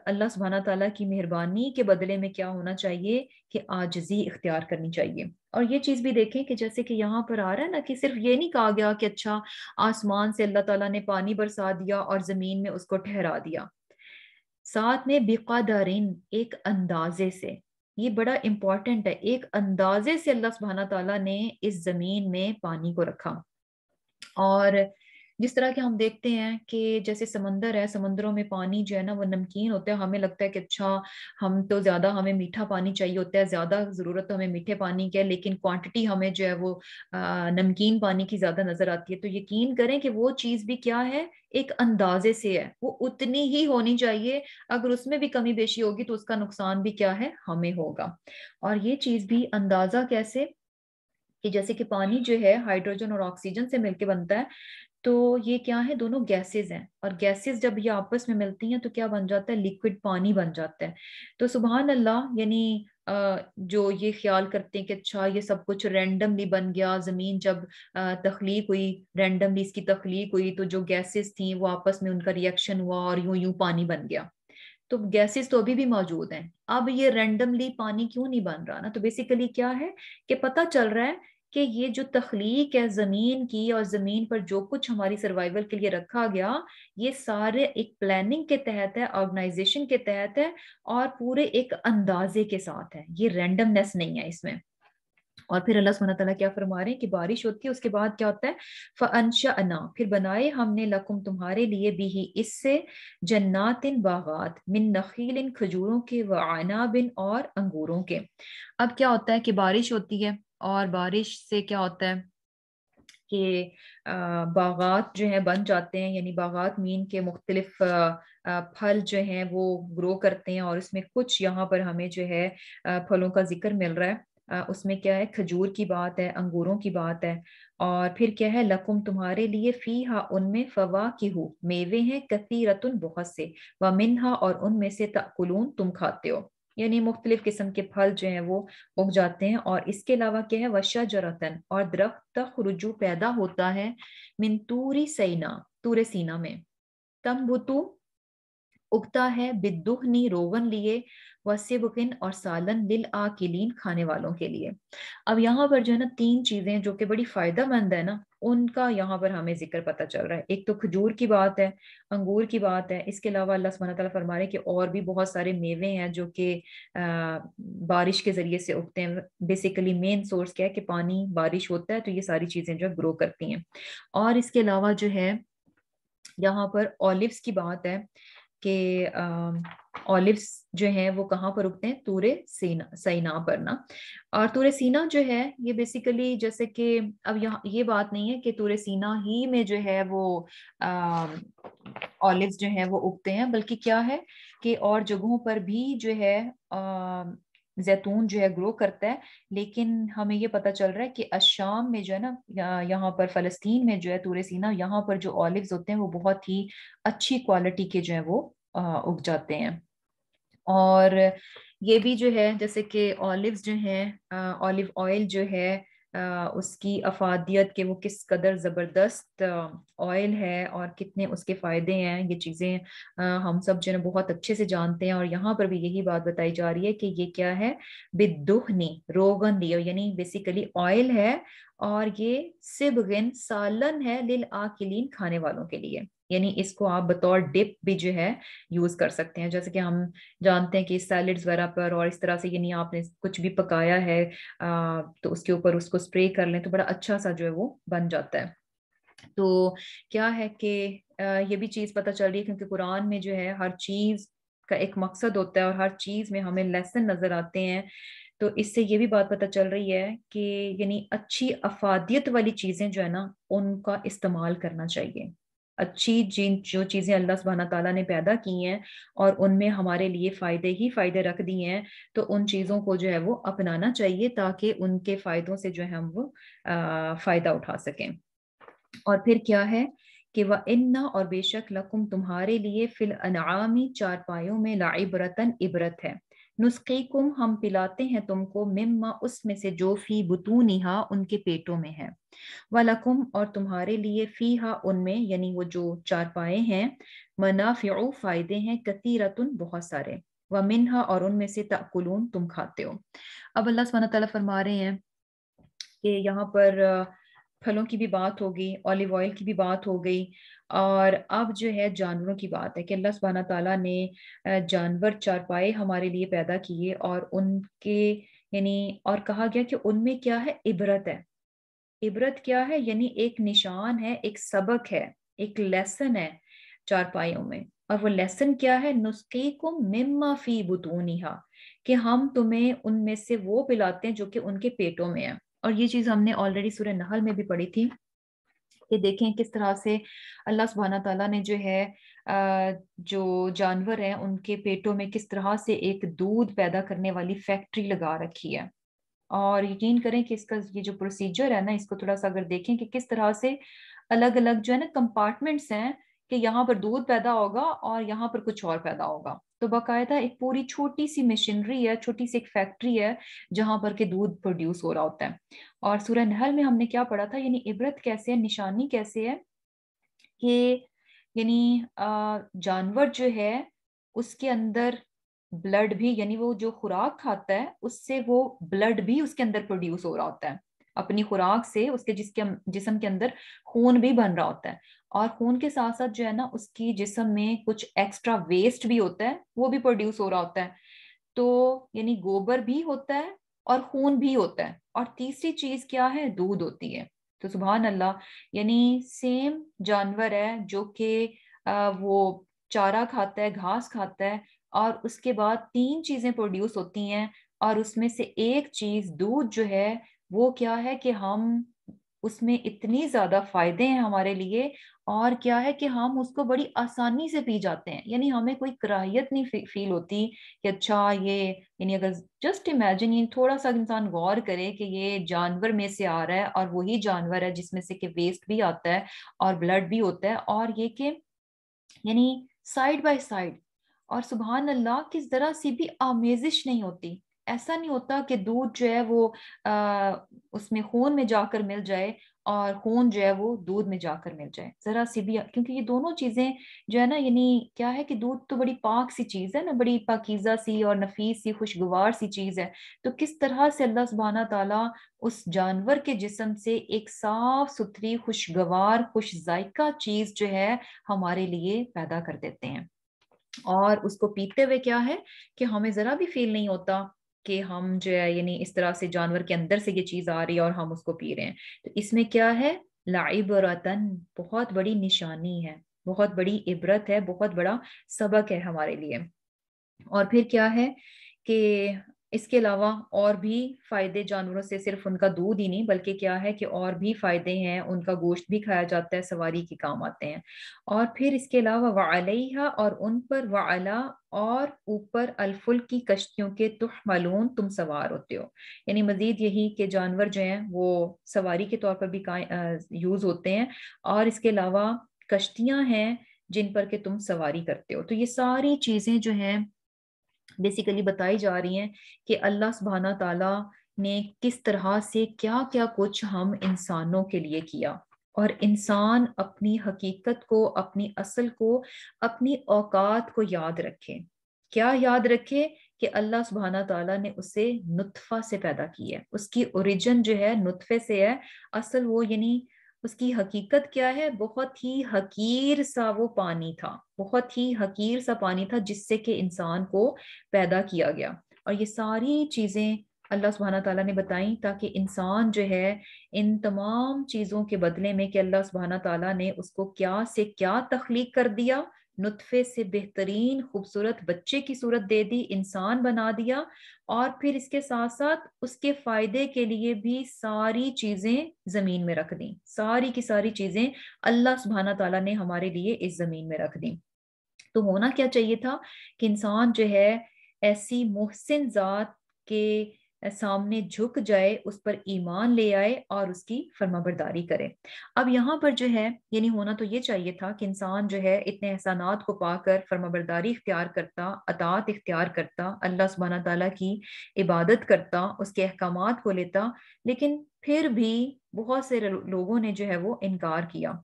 अल्लाह सुबहाना तला की मेहरबानी के बदले में क्या होना चाहिए कि आजजी इख्तियार करनी चाहिए और ये चीज़ भी देखें कि जैसे कि यहाँ पर आ रहा है ना कि सिर्फ ये नहीं कहा गया कि अच्छा आसमान से अल्लाह ताला ने पानी बरसा दिया और ज़मीन में उसको ठहरा दिया साथ में बेकादारिन एक अंदाजे से ये बड़ा इम्पॉर्टेंट है एक अंदाजे से अल्लाह सुबहाना तला ने इस ज़मीन में पानी को रखा और जिस तरह के हम देखते हैं कि जैसे समंदर है समंदरों में पानी जो है ना वो नमकीन होता है हमें लगता है कि अच्छा हम तो ज्यादा हमें मीठा पानी चाहिए होता है ज्यादा जरूरत तो हमें मीठे पानी की है लेकिन क्वांटिटी हमें जो है वो नमकीन पानी की ज्यादा नजर आती है तो यकीन करें कि वो चीज भी क्या है एक अंदाजे से है वो उतनी ही होनी चाहिए अगर उसमें भी कमी बेशी होगी तो उसका नुकसान भी क्या है हमें होगा और ये चीज भी अंदाजा कैसे कि जैसे कि पानी जो है हाइड्रोजन और ऑक्सीजन से मिलके बनता है तो ये क्या है दोनों गैसेस हैं और गैसेस जब ये आपस में मिलती हैं तो क्या बन जाता है लिक्विड पानी बन जाता है तो सुबहान अल्लाह यानी जो ये ख्याल करते हैं कि अच्छा ये सब कुछ रैंडमली बन गया ज़मीन जब तख्लीक हुई रैंडमली इसकी तखलीक हुई तो जो गैसेस थी वो आपस में उनका रिएक्शन हुआ और यूं यूं पानी बन गया तो गैसेस तो अभी भी मौजूद हैं अब ये रैंडमली पानी क्यों नहीं बन रहा ना तो बेसिकली क्या है कि पता चल रहा है कि ये जो तख्लीक है ज़मीन की और ज़मीन पर जो कुछ हमारी सर्वाइवल के लिए रखा गया ये सारे एक प्लानिंग के तहत है ऑर्गेनाइजेशन के तहत है और पूरे एक अंदाजे के साथ है ये रैंडमनेस नहीं है इसमें और फिर अल्लाह सुबहाना तला क्या फरमा रहे हैं कि बारिश होती है उसके बाद क्या होता है फ़नशा अना फिर बनाए हमने लकुम तुम्हारे लिए भी ही इससे जन्नात इन बागात मिन नखील इन खजूरों के व आना बिन और अंगूरों के अब क्या होता है कि बारिश होती है और बारिश से क्या होता है कि बागात जो हैं बन जाते हैं यानी बागात मीन के मुख्तलिफ फल जो हैं वो ग्रो करते हैं और उसमें कुछ यहाँ पर हमें जो है फलों का जिक्र मिल रहा है उसमें क्या है खजूर की बात है अंगूरों की बात है और फिर क्या है लकुम तुम्हारे लिए फी हा उनमें फवा की हो मेवे हैं कती रतुन बहुत से व मिन हा और उनमें से तकुलून तुम खाते हो यानी मुख्तलिफ किस्म के फल जो है वो उग जाते हैं और इसके अलावा क्या है वशा जरतन और दरख्त रुजू पैदा होता है मिनतूरी सैना तूर सीना में तमबुतु उगता है बिदुहनी रोगन लिए वसीबिन और सालन लिल आकिलीन खाने वालों के लिए अब यहाँ पर जो है ना तीन चीज़ें जो कि बड़ी फायदा मंद है ना उनका यहाँ पर हमें जिक्र पता चल रहा है एक तो खजूर की बात है अंगूर की बात है इसके अलावा अल्लाह सुबहाना तला फरमा रहे कि और भी बहुत सारे मेवे हैं जो कि बारिश के ज़रिए से उगते हैं बेसिकली मेन सोर्स क्या है कि पानी बारिश होता है तो ये सारी चीज़ें जो है ग्रो करती हैं और इसके अलावा जो है यहाँ पर ऑलिव्स की बात है कि ऑलिव्स जो है वो कहाँ पर उगते हैं तूरे सीना सैना पर ना और तूरे सीना जो है ये बेसिकली जैसे कि अब यहाँ ये बात नहीं है कि तूरे सीना ही में जो है वो ऑलिव्स जो है वो उगते हैं बल्कि क्या है कि और जगहों पर भी जो है जैतून जो है ग्रो करता है लेकिन हमें ये पता चल रहा है कि अशाम में जो है ना यहाँ पर फलस्तीन में जो है तूर सीना यहाँ पर जो ऑलिव्स होते हैं वो बहुत ही अच्छी क्वालिटी के जो है वो उग जाते हैं और ये भी जो है जैसे कि ऑलिव्स जो हैं ऑलिव ऑयल जो है उसकी अफादियत के वो किस कदर ज़बरदस्त ऑयल है और कितने उसके फ़ायदे हैं ये चीज़ें हम सब जो है बहुत अच्छे से जानते हैं और यहाँ पर भी यही बात बताई जा रही है कि ये क्या है बिदुहनी रोगन दियो यानी बेसिकली ऑयल है और ये सिबगिन सालन है लिल आकिलीन खाने वालों के लिए यानी इसको आप बतौर डिप भी जो है यूज कर सकते हैं जैसे कि हम जानते हैं कि सैलड्स वगैरह पर और इस तरह से यानी आपने कुछ भी पकाया है आ, तो उसके ऊपर उसको स्प्रे कर लें तो बड़ा अच्छा सा जो है वो बन जाता है तो क्या है कि ये भी चीज़ पता चल रही है क्योंकि कुरान में जो है हर चीज़ का एक मकसद होता है और हर चीज़ में हमें लेसन नज़र आते हैं तो इससे ये भी बात पता चल रही है कि यानी अच्छी अफादियत वाली चीज़ें जो है ना उनका इस्तेमाल करना चाहिए अच्छी जिन जो चीज़ें अल्लाह सुबहाना ताला ने पैदा की हैं और उनमें हमारे लिए फ़ायदे ही फ़ायदे रख दिए हैं तो उन चीज़ों को जो है वो अपनाना चाहिए ताकि उनके फ़ायदों से जो है हम वो फ़ायदा उठा सकें और फिर क्या है कि वह इन्ना और बेशक लकुम तुम्हारे लिए फिल अनामी चारपाइयों में लाइबरतन इबरत है नुस्खे कुम हम पिलाते हैं तुमको मिम्मा उसमें से जो फी बतूनिहा उनके पेटों में है वलकुम और तुम्हारे लिए फी हा उनमें यानी वो जो चार पाए हैं मनाफ़ फ़ायदे हैं कतीरतुन बहुत सारे व मिनहा और उनमें से तकुलून तुम खाते हो अब अल्लाह सुबहाना तला फरमा रहे हैं कि यहाँ पर आ, फलों की भी बात हो गई ऑलिव ऑयल की भी बात हो गई और अब जो है जानवरों की बात है कि अल्लाह सुबहाना तला ने जानवर चारपाए हमारे लिए पैदा किए और उनके यानी और कहा गया कि उनमें क्या है इबरत है इबरत क्या है यानी एक निशान है एक सबक है एक लेसन है चारपाइयों में और वो लेसन क्या है नुस्खे को मिम्मा फी बुतूनिहा कि हम तुम्हें उनमें से वो पिलाते हैं जो कि उनके पेटों में है और ये चीज हमने ऑलरेडी सूर्य नहल में भी पढ़ी थी कि देखें किस तरह से अल्लाह सुबहाना तला ने जो है जो जानवर हैं उनके पेटों में किस तरह से एक दूध पैदा करने वाली फैक्ट्री लगा रखी है और यकीन करें कि इसका ये जो प्रोसीजर है ना इसको थोड़ा सा अगर देखें कि किस तरह से अलग अलग जो है ना कंपार्टमेंट्स हैं कि यहाँ पर दूध पैदा होगा और यहाँ पर कुछ और पैदा होगा तो बाकायदा एक पूरी छोटी सी मशीनरी है छोटी सी एक फैक्ट्री है जहां पर के दूध प्रोड्यूस हो रहा होता है और सूर्य नहल में हमने क्या पढ़ा था यानी इबरत कैसे है निशानी कैसे है कि यानी जानवर जो है उसके अंदर ब्लड भी यानी वो जो खुराक खाता है उससे वो ब्लड भी उसके अंदर प्रोड्यूस हो रहा होता है अपनी खुराक से उसके जिसके अं, जिसम के अंदर खून भी बन रहा होता है और खून के साथ साथ जो है ना उसकी जिसम में कुछ एक्स्ट्रा वेस्ट भी होता है वो भी प्रोड्यूस हो रहा होता है तो यानी गोबर भी होता है और खून भी होता है और तीसरी चीज क्या है दूध होती है तो सुबह अल्लाह यानी सेम जानवर है जो कि वो चारा खाता है घास खाता है और उसके बाद तीन चीजें प्रोड्यूस होती हैं और उसमें से एक चीज दूध जो है वो क्या है कि हम उसमें इतनी ज्यादा फायदे हैं हमारे लिए और क्या है कि हम उसको बड़ी आसानी से पी जाते हैं यानी हमें कोई कराहियत नहीं फील होती कि अच्छा ये यानी अगर जस्ट इमेजिन ये थोड़ा सा इंसान गौर करे कि ये जानवर में से आ रहा है और वही जानवर है जिसमें से कि वेस्ट भी आता है और ब्लड भी होता है और ये कि यानी साइड बाय साइड और सुबहान अल्लाह किस तरह से भी आमेजिश नहीं होती ऐसा नहीं होता कि दूध जो है वो आ, उसमें खून में जाकर मिल जाए और खून जो है वो दूध में जाकर मिल जाए जरा सी भी क्योंकि ये दोनों चीजें जो है ना यानी क्या है कि दूध तो बड़ी पाक सी चीज है ना बड़ी पाकिजा सी और नफीस सी खुशगवार सी चीज है तो किस तरह से अल्लाह सुबहाना ताला उस जानवर के जिसम से एक साफ सुथरी खुशगवार खुश जायका चीज जो है हमारे लिए पैदा कर देते हैं और उसको पीते हुए क्या है कि हमें जरा भी फील नहीं होता कि हम जो है यानी इस तरह से जानवर के अंदर से ये चीज़ आ रही है और हम उसको पी रहे हैं तो इसमें क्या है लाइब रतन बहुत बड़ी निशानी है बहुत बड़ी इबरत है बहुत बड़ा सबक है हमारे लिए और फिर क्या है कि इसके अलावा और भी फायदे जानवरों से सिर्फ उनका दूध ही नहीं बल्कि क्या है कि और भी फायदे हैं उनका गोश्त भी खाया जाता है सवारी के काम आते हैं और फिर इसके अलावा वालिया और उन पर वाला और ऊपर अलफुल की कश्तियों के तुह मलून तुम सवार होते हो यानी मजीद यही कि जानवर जो हैं वो सवारी के तौर पर भी यूज़ होते हैं और इसके अलावा कश्तियाँ हैं जिन पर के तुम सवारी करते हो तो ये सारी चीज़ें जो हैं बेसिकली बताई जा रही हैं कि अल्लाह सुबहाना तला ने किस तरह से क्या क्या कुछ हम इंसानों के लिए किया और इंसान अपनी हकीकत को अपनी असल को अपनी औकात को याद रखे क्या याद रखे कि अल्लाह सुबहाना तला ने उसे नुतफ़ा से पैदा किया है उसकी ओरिजिन जो है नुतफ़े से है असल वो यानी उसकी हकीकत क्या है बहुत ही हकीर सा वो पानी था बहुत ही हकीर सा पानी था जिससे कि इंसान को पैदा किया गया और ये सारी चीज़ें अल्लाह सुबहाना तला ने बताई ताकि इंसान जो है इन तमाम चीज़ों के बदले में कि अल्लाह सुबहाना तला ने उसको क्या से क्या तख्लीक कर दिया नुतफे से बेहतरीन खूबसूरत बच्चे की सूरत दे दी इंसान बना दिया और फिर इसके साथ साथ उसके फायदे के लिए भी सारी चीजें जमीन में रख दी सारी की सारी चीजें अल्लाह सुबहाना तला ने हमारे लिए इस जमीन में रख दी तो होना क्या चाहिए था कि इंसान जो है ऐसी मोहसिन जात के सामने झुक जाए उस पर ईमान ले आए और उसकी फर्माबरदारी करे अब यहाँ पर जो है यानी होना तो ये चाहिए था कि इंसान जो है इतने एहसानात को पाकर फर्माबरदारी इख्तियार करता अतात इख्तियार करता अल्लाह सुबहाना तला की इबादत करता उसके अहकाम को लेता लेकिन फिर भी बहुत से लोगों ने जो है वो इनकार किया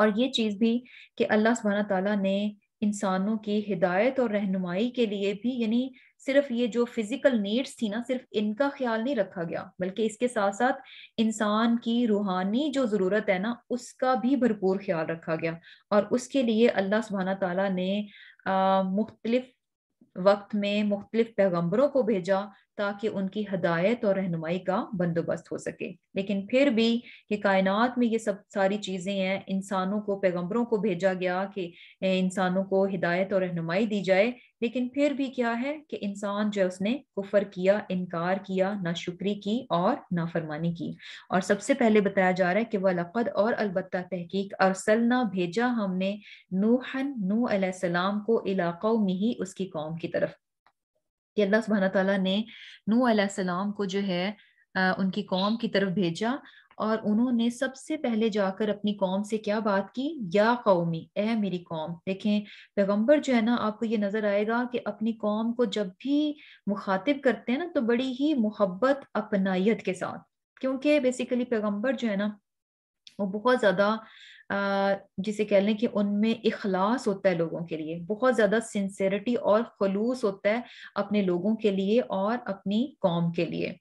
और ये चीज़ भी कि अल्लाह सुबहाना तला ने इंसानों की हिदायत और रहनुमाई के लिए भी यानी सिर्फ ये जो फिजिकल नीड्स थी ना सिर्फ इनका ख्याल नहीं रखा गया बल्कि इसके साथ साथ इंसान की रूहानी जो ज़रूरत है ना उसका भी भरपूर ख्याल रखा गया और उसके लिए अल्लाह सुबहाना तला ने मुख्तलिफ वक्त में मुख्तलिफ पैगम्बरों को भेजा ताकि उनकी हदायत और रहनुमाई का बंदोबस्त हो सके लेकिन फिर भी कि कायनात में ये सब सारी चीज़ें हैं इंसानों को पैगम्बरों को भेजा गया कि इंसानों को हिदायत और रहनुमाई दी जाए लेकिन फिर भी क्या है कि इंसान जो उसने कुफर किया इनकार किया नाशुक्री की और नाफरमानी की और सबसे पहले बताया जा रहा है कि लक़द और अलबत् तहकीक अरसलना भेजा हमने नूहन नू सलाम को इलाक़ों में ही उसकी कौम की तरफ कि अल्लाह सुबहाना तला ने नू सलाम को जो है उनकी कौम की तरफ भेजा और उन्होंने सबसे पहले जाकर अपनी कौम से क्या बात की या कौमी ऐ मेरी कौम देखें पैगम्बर जो है ना आपको ये नजर आएगा कि अपनी कौम को जब भी मुखातिब करते हैं ना तो बड़ी ही मोहब्बत अपनाइत के साथ क्योंकि बेसिकली पैगम्बर जो है ना वो बहुत ज्यादा जिसे कह लें कि उनमें इखलास होता है लोगों के लिए बहुत ज़्यादा सिंसेरिटी और खलूस होता है अपने लोगों के लिए और अपनी कौम के लिए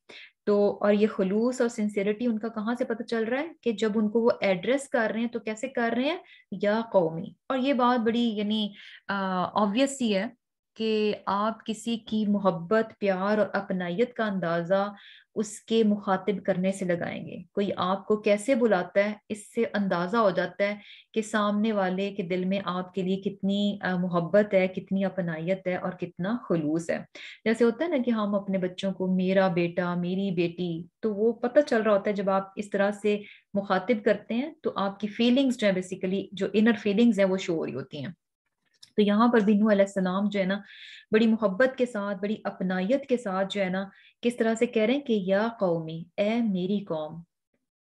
तो और ये खलूस और सिंसेरिटी उनका कहाँ से पता चल रहा है कि जब उनको वो एड्रेस कर रहे हैं तो कैसे कर रहे हैं या कौमी और ये बात बड़ी यानी ऑब्वियस सी है कि आप किसी की मोहब्बत प्यार और अपनाइत का अंदाज़ा उसके मुखातिब करने से लगाएंगे कोई आपको कैसे बुलाता है इससे अंदाज़ा हो जाता है कि सामने वाले के दिल में आपके लिए कितनी मोहब्बत है कितनी अपनाइत है और कितना खलूस है जैसे होता है ना कि हम अपने बच्चों को मेरा बेटा मेरी बेटी तो वो पता चल रहा होता है जब आप इस तरह से मुखातिब करते हैं तो आपकी फीलिंग्स जो है बेसिकली जो इनर फीलिंग्स हैं वो शो हो रही होती हैं तो यहाँ पर भी नू सलाम जो है ना बड़ी मोहब्बत के साथ बड़ी अपनायत के साथ जो है ना किस तरह से कह रहे हैं कि या कौमी ए मेरी कौम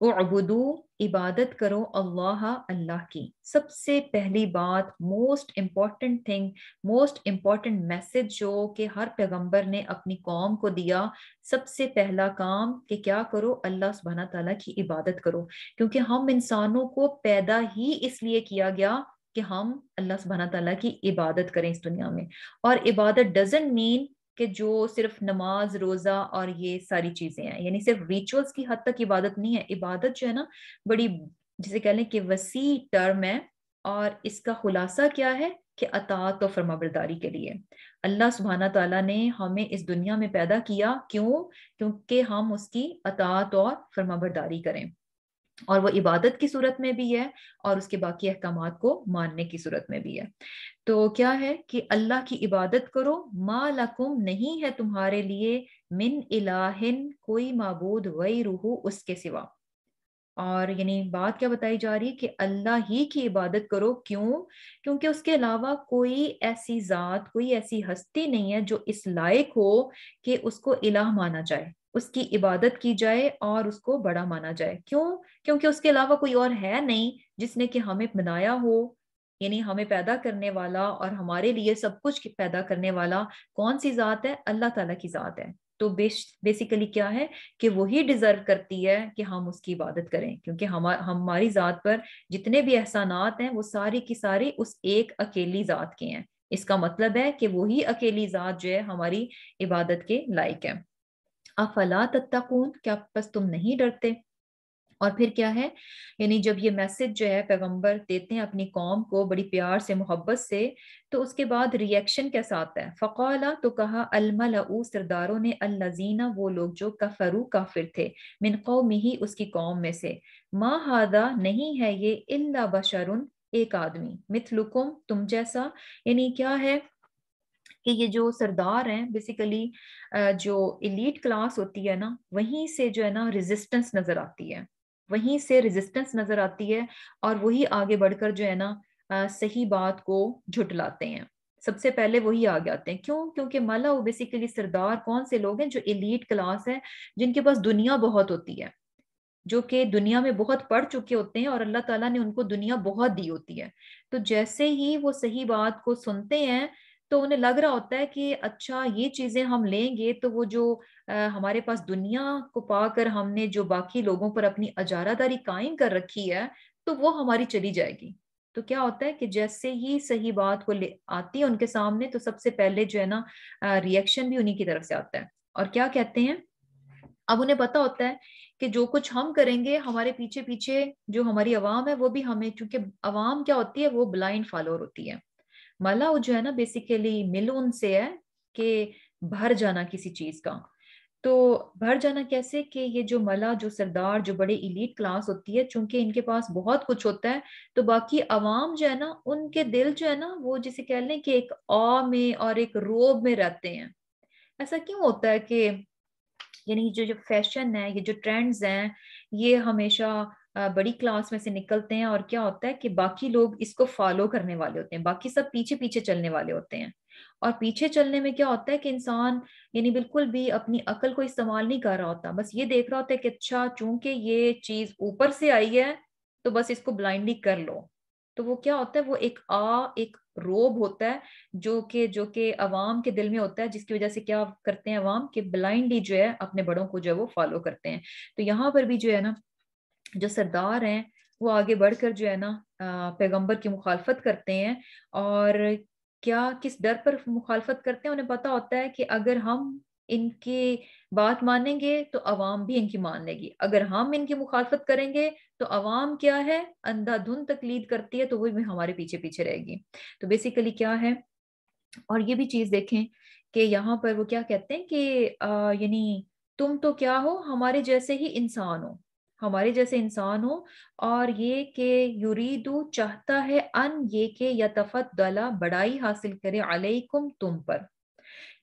ओ इबादत करो अल्लाह अल्लाह की सबसे पहली बात most important thing most important message जो कि हर पैगंबर ने अपनी कौम को दिया सबसे पहला काम कि क्या करो अल्लाह सुबहाना तला की इबादत करो क्योंकि हम इंसानों को पैदा ही इसलिए किया गया कि हम अल्लाह सुबहाना तला की इबादत करें इस दुनिया में और इबादत डजेंट मीन कि जो सिर्फ नमाज रोज़ा और ये सारी चीज़ें हैं यानी सिर्फ रिचुअल्स की हद तक इबादत नहीं है इबादत जो है ना बड़ी जिसे कह लें कि वसी टर्म है और इसका खुलासा क्या है कि अतात और फरमाबरदारी के लिए अल्लाह सुबहाना तला ने हमें इस दुनिया में पैदा किया क्यों क्योंकि हम उसकी अतात और फरमाबरदारी करें और वो इबादत की सूरत में भी है और उसके बाकी अहकाम को मानने की सूरत में भी है तो क्या है कि अल्लाह की इबादत करो मा लकुम नहीं है तुम्हारे लिए मिन इलाहिन कोई मबूद वही रूह उसके सिवा और यानी बात क्या बताई जा रही है कि अल्लाह ही की इबादत करो क्यों क्योंकि उसके अलावा कोई ऐसी जात कोई ऐसी हस्ती नहीं है जो इस लायक हो कि उसको इलाह माना जाए उसकी इबादत की जाए और उसको बड़ा माना जाए क्यों क्योंकि उसके अलावा कोई और है नहीं जिसने कि हमें बनाया हो यानी हमें पैदा करने वाला और हमारे लिए सब कुछ पैदा करने वाला कौन सी जात है अल्लाह ताला की जात है तो बेसिकली क्या है कि वही डिजर्व करती है कि हम उसकी इबादत करें क्योंकि हम हमारी ज़ात पर जितने भी एहसानात हैं वो सारी की सारी उस एक अकेली ज़ात के हैं इसका मतलब है कि वही अकेली ज़ात जो है हमारी इबादत के लायक है अफला तत्कून क्या बस तुम नहीं डरते और फिर क्या है यानी जब ये मैसेज जो है पैगंबर देते हैं अपनी कौम को बड़ी प्यार से मोहब्बत से तो उसके बाद रिएक्शन कैसा आता है फ़कौला तो कहा अलमलाऊ सरदारों ने अल्लाजीना वो लोग जो कफरू काफिर थे मिन कौम ही उसकी कौम में से माँ हादा नहीं है ये इल्ला बशरुन एक आदमी मिथलुकुम तुम जैसा यानी क्या है कि ये जो सरदार हैं बेसिकली जो इलीट क्लास होती है ना वहीं से जो है ना रेजिस्टेंस नजर आती है वहीं से रेजिस्टेंस नजर आती है और वही आगे बढ़कर जो है ना सही बात को झुटलाते हैं सबसे पहले वही आगे आते हैं क्यों क्योंकि माला वो बेसिकली सरदार कौन से लोग हैं जो इलीट क्लास है जिनके पास दुनिया बहुत होती है जो कि दुनिया में बहुत पढ़ चुके होते हैं और अल्लाह ताला ने उनको दुनिया बहुत दी होती है तो जैसे ही वो सही बात को सुनते हैं तो उन्हें लग रहा होता है कि अच्छा ये चीजें हम लेंगे तो वो जो आ, हमारे पास दुनिया को पाकर हमने जो बाकी लोगों पर अपनी अजारादारी कायम कर रखी है तो वो हमारी चली जाएगी तो क्या होता है कि जैसे ही सही बात वो ले आती है उनके सामने तो सबसे पहले जो है ना रिएक्शन भी उन्हीं की तरफ से आता है और क्या कहते हैं अब उन्हें पता होता है कि जो कुछ हम करेंगे हमारे पीछे पीछे जो हमारी आवाम है वो भी हमें क्योंकि आवाम क्या होती है वो ब्लाइंड फॉलोअर होती है मलाउ जो है ना बेसिकली मिलून से है कि भर जाना किसी चीज का तो भर जाना कैसे कि ये जो मला जो सरदार जो बड़े इलीट क्लास होती है चूंकि इनके पास बहुत कुछ होता है तो बाकी आवाम जो है ना उनके दिल जो है ना वो जिसे कह लें कि एक आ में और एक रोब में रहते हैं ऐसा क्यों होता है कि यानी जो जो फैशन है ये जो ट्रेंड्स हैं ये हमेशा बड़ी क्लास में से निकलते हैं और क्या होता है कि बाकी लोग इसको फॉलो करने वाले होते हैं बाकी सब पीछे पीछे चलने वाले होते हैं और पीछे चलने में क्या होता है कि इंसान यानी बिल्कुल भी अपनी अकल को इस्तेमाल नहीं कर रहा होता बस ये देख रहा होता है कि अच्छा चूंकि ये चीज ऊपर से आई है तो बस इसको ब्लाइंडली कर लो तो वो क्या होता है वो एक आ एक रोब होता है जो कि जो कि अवाम के दिल में होता है जिसकी वजह से क्या करते हैं अवाम के ब्लाइंडली जो है अपने बड़ों को जो है वो फॉलो करते हैं तो यहाँ पर भी जो है ना जो सरदार हैं वो आगे बढ़कर जो है ना पैगंबर की मुखालफत करते हैं और क्या किस डर पर मुखालफत करते हैं उन्हें पता होता है कि अगर हम इनकी बात मानेंगे तो अवाम भी इनकी मान लेगी अगर हम इनकी मुखालफत करेंगे तो अवाम क्या है अंधाधुन तकलीद करती है तो वो भी हमारे पीछे पीछे रहेगी तो बेसिकली क्या है और ये भी चीज देखें कि यहाँ पर वो क्या कहते हैं कि यानी तुम तो क्या हो हमारे जैसे ही इंसान हो हमारे जैसे इंसान हो और ये कि युरीदू चाहता है अन ये के यतफत दला बड़ाई हासिल करे अलैकुम तुम पर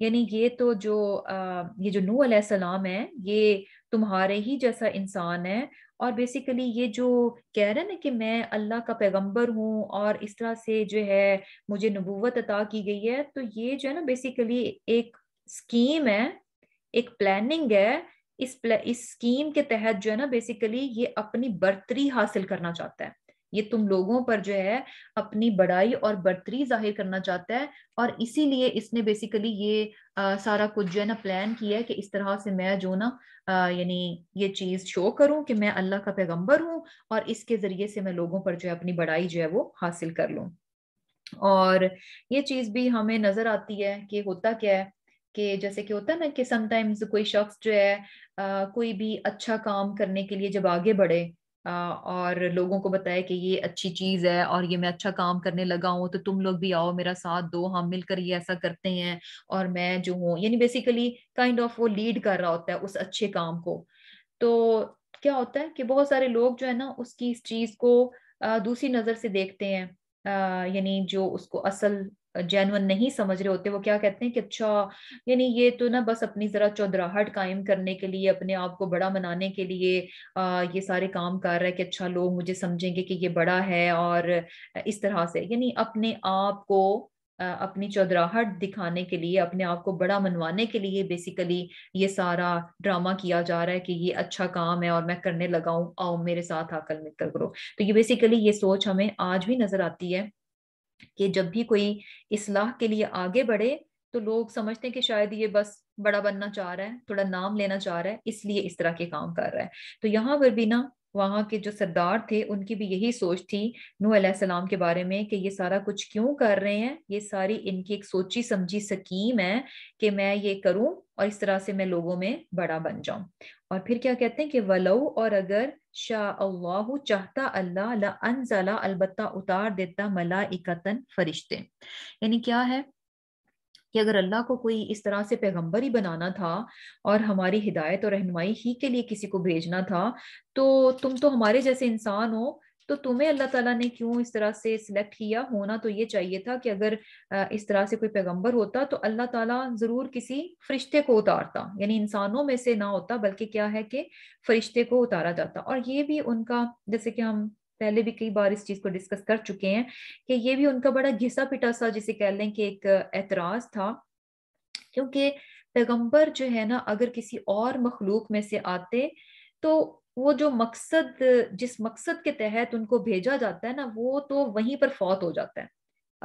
यानी ये तो जो आ, ये जो नू सलाम है ये तुम्हारे ही जैसा इंसान है और बेसिकली ये जो कह रहे ना कि मैं अल्लाह का पैगंबर हूँ और इस तरह से जो है मुझे नबूवत अता की गई है तो ये जो है ना बेसिकली एक स्कीम है एक प्लानिंग है इस इस स्कीम के तहत जो है ना बेसिकली ये अपनी बर्तरी हासिल करना चाहता है ये तुम लोगों पर जो है अपनी बड़ाई और बर्तरी जाहिर करना चाहता है और इसीलिए इसने बेसिकली ये आ, सारा कुछ जो है ना प्लान किया है कि इस तरह से मैं जो ना यानी ये चीज शो करूं कि मैं अल्लाह का पैगंबर हूं और इसके जरिए से मैं लोगों पर जो है अपनी बड़ाई जो है वो हासिल कर लूं और ये चीज भी हमें नजर आती है कि होता क्या है कि जैसे कि होता है ना कि समटाइम्स कोई शख्स जो है आ, कोई भी अच्छा काम करने के लिए जब आगे बढ़े आ, और लोगों को बताए कि ये अच्छी चीज़ है और ये मैं अच्छा काम करने लगा हूँ तो तुम लोग भी आओ मेरा साथ दो हम मिलकर ये ऐसा करते हैं और मैं जो हूँ यानी बेसिकली काइंड ऑफ वो लीड कर रहा होता है उस अच्छे काम को तो क्या होता है कि बहुत सारे लोग जो है ना उसकी इस चीज़ को दूसरी नज़र से देखते हैं यानी जो उसको असल जेनवन नहीं समझ रहे होते वो क्या कहते हैं कि अच्छा यानी ये तो ना बस अपनी जरा चौधराहट कायम करने के लिए अपने आप को बड़ा मनाने के लिए आ, ये सारे काम कर रहा है कि अच्छा लोग मुझे समझेंगे कि ये बड़ा है और इस तरह से यानी अपने आप को अपनी चौधराहट दिखाने के लिए अपने आप को बड़ा मनवाने के लिए बेसिकली ये सारा ड्रामा किया जा रहा है कि ये अच्छा काम है और मैं करने लगाऊ आओ मेरे साथ आकर मिलकर करो तो ये बेसिकली ये सोच हमें आज भी नजर आती है कि जब भी कोई इसलाह के लिए आगे बढ़े तो लोग समझते हैं कि शायद ये बस बड़ा बनना चाह रहा है थोड़ा नाम लेना चाह रहा है इसलिए इस तरह के काम कर रहा है तो यहाँ पर भी ना वहाँ के जो सरदार थे उनकी भी यही सोच थी नू सलाम के बारे में कि ये सारा कुछ क्यों कर रहे हैं ये सारी इनकी एक सोची समझी सकीम है कि मैं ये करूं और इस तरह से मैं लोगों में बड़ा बन जाऊं और फिर क्या कहते हैं कि वलऊ और अगर शाह चाहता अल्लाह अनजला अलबत्ता उतार देता मला इकतन फरिश्ते यानी क्या है कि अगर अल्लाह को कोई इस तरह से पैगंबर ही बनाना था और हमारी हिदायत और रहनमाई ही के लिए किसी को भेजना था तो तुम तो हमारे जैसे इंसान हो तो तुम्हें अल्लाह ताला ने क्यों इस तरह से सिलेक्ट किया होना तो ये चाहिए था कि अगर इस तरह से कोई पैगंबर होता तो अल्लाह ताला जरूर किसी फरिश्ते को उतारता यानी इंसानों में से ना होता बल्कि क्या है कि फरिश्ते को उतारा जाता और ये भी उनका जैसे कि हम पहले भी कई बार इस चीज़ को डिस्कस कर चुके हैं कि ये भी उनका बड़ा घिसा पिटा सा जिसे कह लें कि एक एतराज़ था क्योंकि पैगंबर जो है ना अगर किसी और मखलूक में से आते तो वो जो मकसद जिस मकसद के तहत उनको भेजा जाता है ना वो तो वहीं पर फौत हो जाता है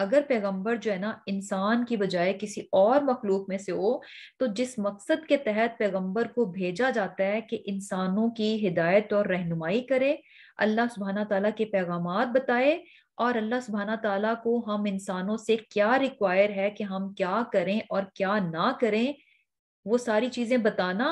अगर पैगंबर जो है ना इंसान की बजाय किसी और मखलूक में से हो तो जिस मकसद के तहत पैगंबर को भेजा जाता है कि इंसानों की हिदायत और रहनुमाई करे अल्लाह सुबहाना तला के पैगाम बताए और अल्लाह सुबहाना तला को हम इंसानों से क्या रिक्वायर है कि हम क्या करें और क्या ना करें वो सारी चीजें बताना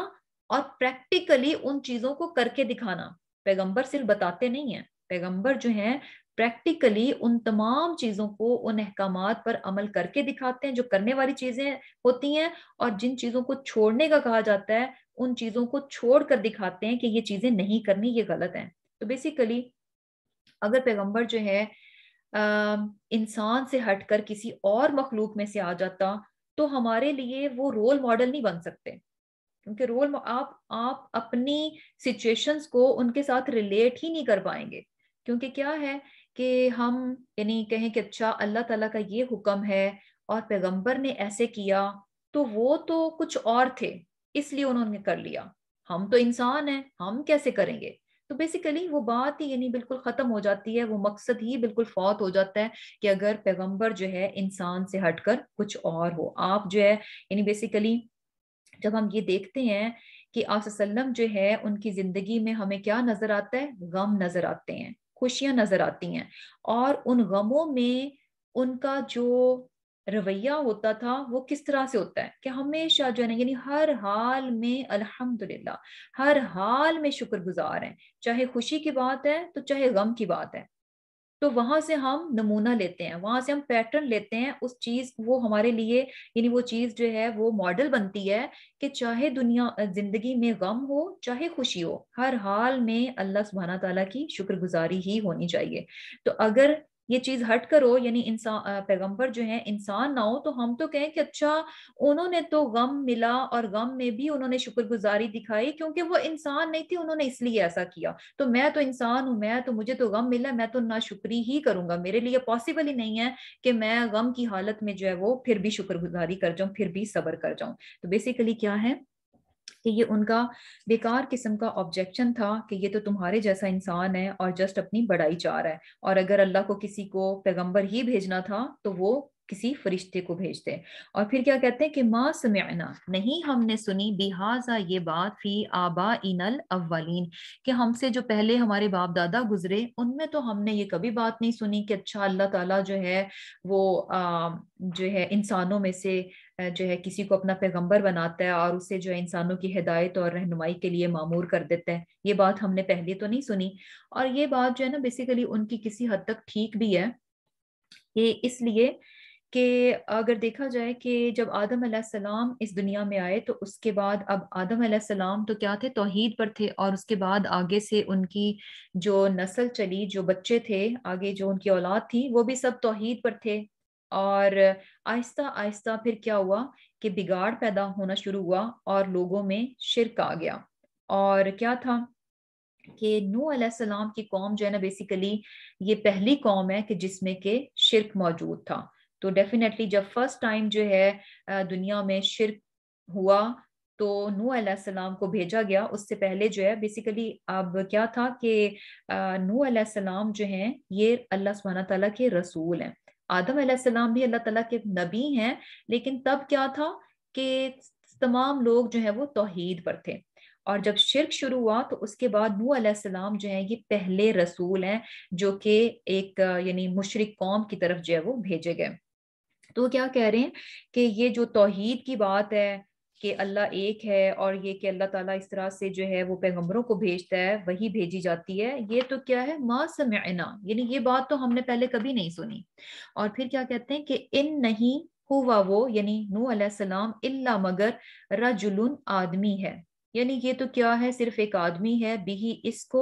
और प्रैक्टिकली उन चीजों को करके दिखाना पैगंबर सिर्फ बताते नहीं है पैगंबर जो है प्रैक्टिकली उन तमाम चीजों को उन अहकाम पर अमल करके दिखाते हैं जो करने वाली चीजें होती हैं और जिन चीजों को छोड़ने का कहा जाता है उन चीजों को छोड़ कर दिखाते हैं कि ये चीजें नहीं करनी ये गलत है तो बेसिकली अगर पैगंबर जो है इंसान से हटकर किसी और मखलूक में से आ जाता तो हमारे लिए वो रोल मॉडल नहीं बन सकते क्योंकि रोल आप आप अपनी सिचुएशंस को उनके साथ रिलेट ही नहीं कर पाएंगे क्योंकि क्या है कि हम यानी कहें कि अच्छा अल्लाह ताला का ये हुक्म है और पैगंबर ने ऐसे किया तो वो तो कुछ और थे इसलिए उन्होंने कर लिया हम तो इंसान हैं हम कैसे करेंगे तो बेसिकली वो बात ही यानी बिल्कुल खत्म हो जाती है वो मकसद ही बिल्कुल फौत हो जाता है कि अगर पैगंबर जो है इंसान से हटकर कुछ और हो आप जो है यानी बेसिकली जब हम ये देखते हैं कि आसम जो है उनकी जिंदगी में हमें क्या नजर आता है गम नजर आते हैं खुशियां नजर आती हैं और उन गमों में उनका जो रवैया होता था वो किस तरह से होता है कि हमेशा जो है ना यानी हर हाल में अल्हम्दुलिल्लाह हर हाल में शुक्रगुजार हैं चाहे खुशी की बात है तो चाहे गम की बात है तो वहां से हम नमूना लेते हैं वहां से हम पैटर्न लेते हैं उस चीज वो हमारे लिए यानी वो चीज जो है वो मॉडल बनती है कि चाहे दुनिया जिंदगी में गम हो चाहे खुशी हो हर हाल में अल्लाह सुबहाना तला की शुक्रगुजारी ही होनी चाहिए तो अगर ये चीज हट करो यानी इंसान पैगंबर जो है इंसान ना हो तो हम तो कहें कि अच्छा उन्होंने तो गम मिला और गम में भी उन्होंने शुक्रगुजारी दिखाई क्योंकि वो इंसान नहीं थे उन्होंने इसलिए ऐसा किया तो मैं तो इंसान हूं मैं तो मुझे तो गम मिला मैं तो ना शुक्री ही करूंगा मेरे लिए पॉसिबल ही नहीं है कि मैं गम की हालत में जो है वो फिर भी शुक्रगुजारी कर जाऊं फिर भी सबर कर जाऊं तो बेसिकली क्या है कि ये उनका बेकार किस्म का ऑब्जेक्शन था कि ये तो तुम्हारे जैसा इंसान है और जस्ट अपनी बड़ाई चाह रहा है और अगर अल्लाह को किसी को पैगंबर ही भेजना था तो वो किसी फरिश्ते को भेजते और फिर क्या कहते हैं कि माँ समयना नहीं हमने सुनी बिहाजा ये बात फी आबा इन अव्वालीन कि हमसे जो पहले हमारे बाप दादा गुजरे उनमें तो हमने ये कभी बात नहीं सुनी कि अच्छा अल्लाह ताला जो है वो आ, जो है इंसानों में से जो है किसी को अपना पैगंबर बनाता है और उसे जो है इंसानों की हिदायत और रहनुमाई के लिए मामूर कर देता है ये बात हमने पहले तो नहीं सुनी और ये बात जो है ना बेसिकली उनकी किसी हद तक ठीक भी है ये इसलिए कि अगर देखा जाए कि जब आदम सलाम इस दुनिया में आए तो उसके बाद अब आदम सलाम तो क्या थे तोहहीद पर थे और उसके बाद आगे से उनकी जो नस्ल चली जो बच्चे थे आगे जो उनकी औलाद थी वो भी सब तोहहीद पर थे और आहिस्ता आहिस्ता फिर क्या हुआ कि बिगाड़ पैदा होना शुरू हुआ और लोगों में शिरक आ गया और क्या था कि नू सलाम की कौम जो है ना बेसिकली ये पहली कौम है कि जिसमें के शिरक मौजूद था तो डेफिनेटली जब फर्स्ट टाइम जो है दुनिया में शिरक हुआ तो नू सलाम को भेजा गया उससे पहले जो है बेसिकली अब क्या था कि नू सलाम जो हैं ये अल्लाह सुबहाना तला के रसूल हैं आदम सलाम भी अल्लाह तला के नबी हैं लेकिन तब क्या था कि तमाम लोग जो है वो तोहहीद पर थे और जब शिरक शुरू हुआ तो उसके बाद नू सलाम जो है ये पहले रसूल हैं जो कि एक यानी मुशरक कौम की तरफ जो है वो भेजे गए तो क्या कह रहे हैं कि ये जो तोहहीद की बात है कि अल्लाह एक है और ये कि अल्लाह ताला इस तरह से जो है वो पैगम्बरों को भेजता है वही भेजी जाती है ये तो क्या है मा समा यानी ये बात तो हमने पहले कभी नहीं सुनी और फिर क्या कहते हैं कि इन नहीं हुआ वो यानी नू सलाम इल्ला मगर रजुल आदमी है यानी ये तो क्या है सिर्फ एक आदमी है बिही इसको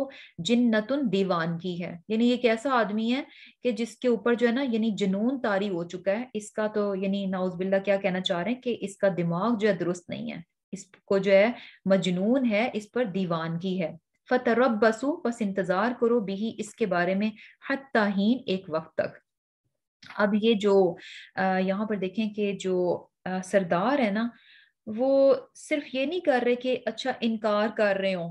जिन्नतुन दीवानगी है यानी एक ऐसा आदमी है कि जिसके ऊपर जो है ना यानी जुनून तारी हो चुका है इसका तो यानी बिल्ला क्या कहना चाह रहे हैं कि इसका दिमाग जो है दुरुस्त नहीं है इसको जो है मजनून है इस पर दीवानगी है फतरब बसु बस इंतजार करो बिही इसके बारे में हत्ताहीन एक वक्त तक अब ये जो अः यहाँ पर देखें कि जो सरदार है ना वो सिर्फ ये नहीं कर रहे कि अच्छा इनकार कर रहे हो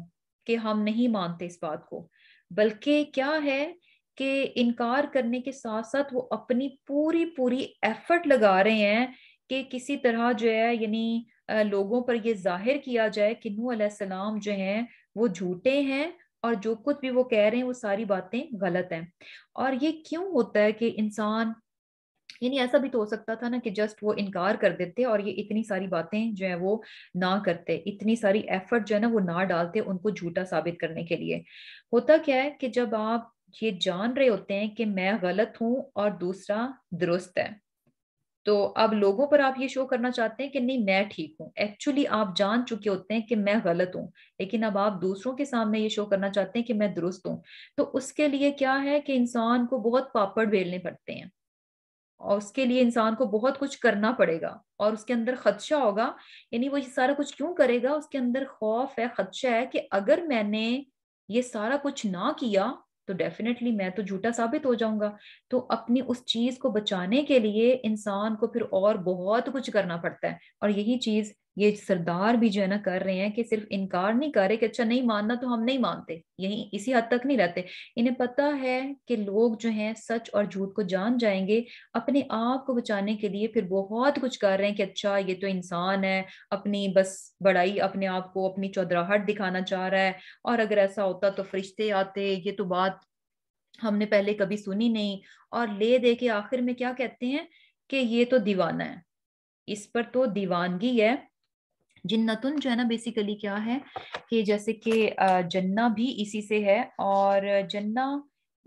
कि हम नहीं मानते इस बात को बल्कि क्या है कि इनकार करने के साथ साथ वो अपनी पूरी पूरी एफर्ट लगा रहे हैं कि किसी तरह जो है यानी लोगों पर ये जाहिर किया जाए कि नू सलाम जो हैं वो झूठे हैं और जो कुछ भी वो कह रहे हैं वो सारी बातें गलत हैं और ये क्यों होता है कि इंसान यानी ऐसा भी तो हो सकता था ना कि जस्ट वो इनकार कर देते और ये इतनी सारी बातें जो है वो ना करते इतनी सारी एफर्ट जो है ना वो ना डालते उनको झूठा साबित करने के लिए होता क्या है कि जब आप ये जान रहे होते हैं कि मैं गलत हूँ और दूसरा दुरुस्त है तो अब लोगों पर आप ये शो करना चाहते हैं कि नहीं मैं ठीक हूँ एक्चुअली आप जान चुके होते हैं कि मैं गलत हूँ लेकिन अब आप दूसरों के सामने ये शो करना चाहते हैं कि मैं दुरुस्त हूँ तो उसके लिए क्या है कि इंसान को बहुत पापड़ बेलने पड़ते हैं और उसके लिए इंसान को बहुत कुछ करना पड़ेगा और उसके अंदर खदशा होगा यानी वो ये सारा कुछ क्यों करेगा उसके अंदर खौफ है खदशा है कि अगर मैंने ये सारा कुछ ना किया तो डेफिनेटली मैं तो झूठा साबित हो जाऊंगा तो अपनी उस चीज को बचाने के लिए इंसान को फिर और बहुत कुछ करना पड़ता है और यही चीज ये सरदार भी जो है ना कर रहे हैं कि सिर्फ इनकार नहीं कर रहे कि अच्छा नहीं मानना तो हम नहीं मानते यही इसी हद तक नहीं रहते इन्हें पता है कि लोग जो हैं सच और झूठ को जान जाएंगे अपने आप को बचाने के लिए फिर बहुत कुछ कर रहे हैं कि अच्छा ये तो इंसान है अपनी बस बड़ाई अपने आप को अपनी चौधराहट दिखाना चाह रहा है और अगर ऐसा होता तो फरिश्ते आते ये तो बात हमने पहले कभी सुनी नहीं और ले दे के आखिर में क्या कहते हैं कि ये तो दीवाना है इस पर तो दीवानगी है जिन्नतुन जो है ना बेसिकली क्या है कि जैसे कि जन्ना भी इसी से है और जन्ना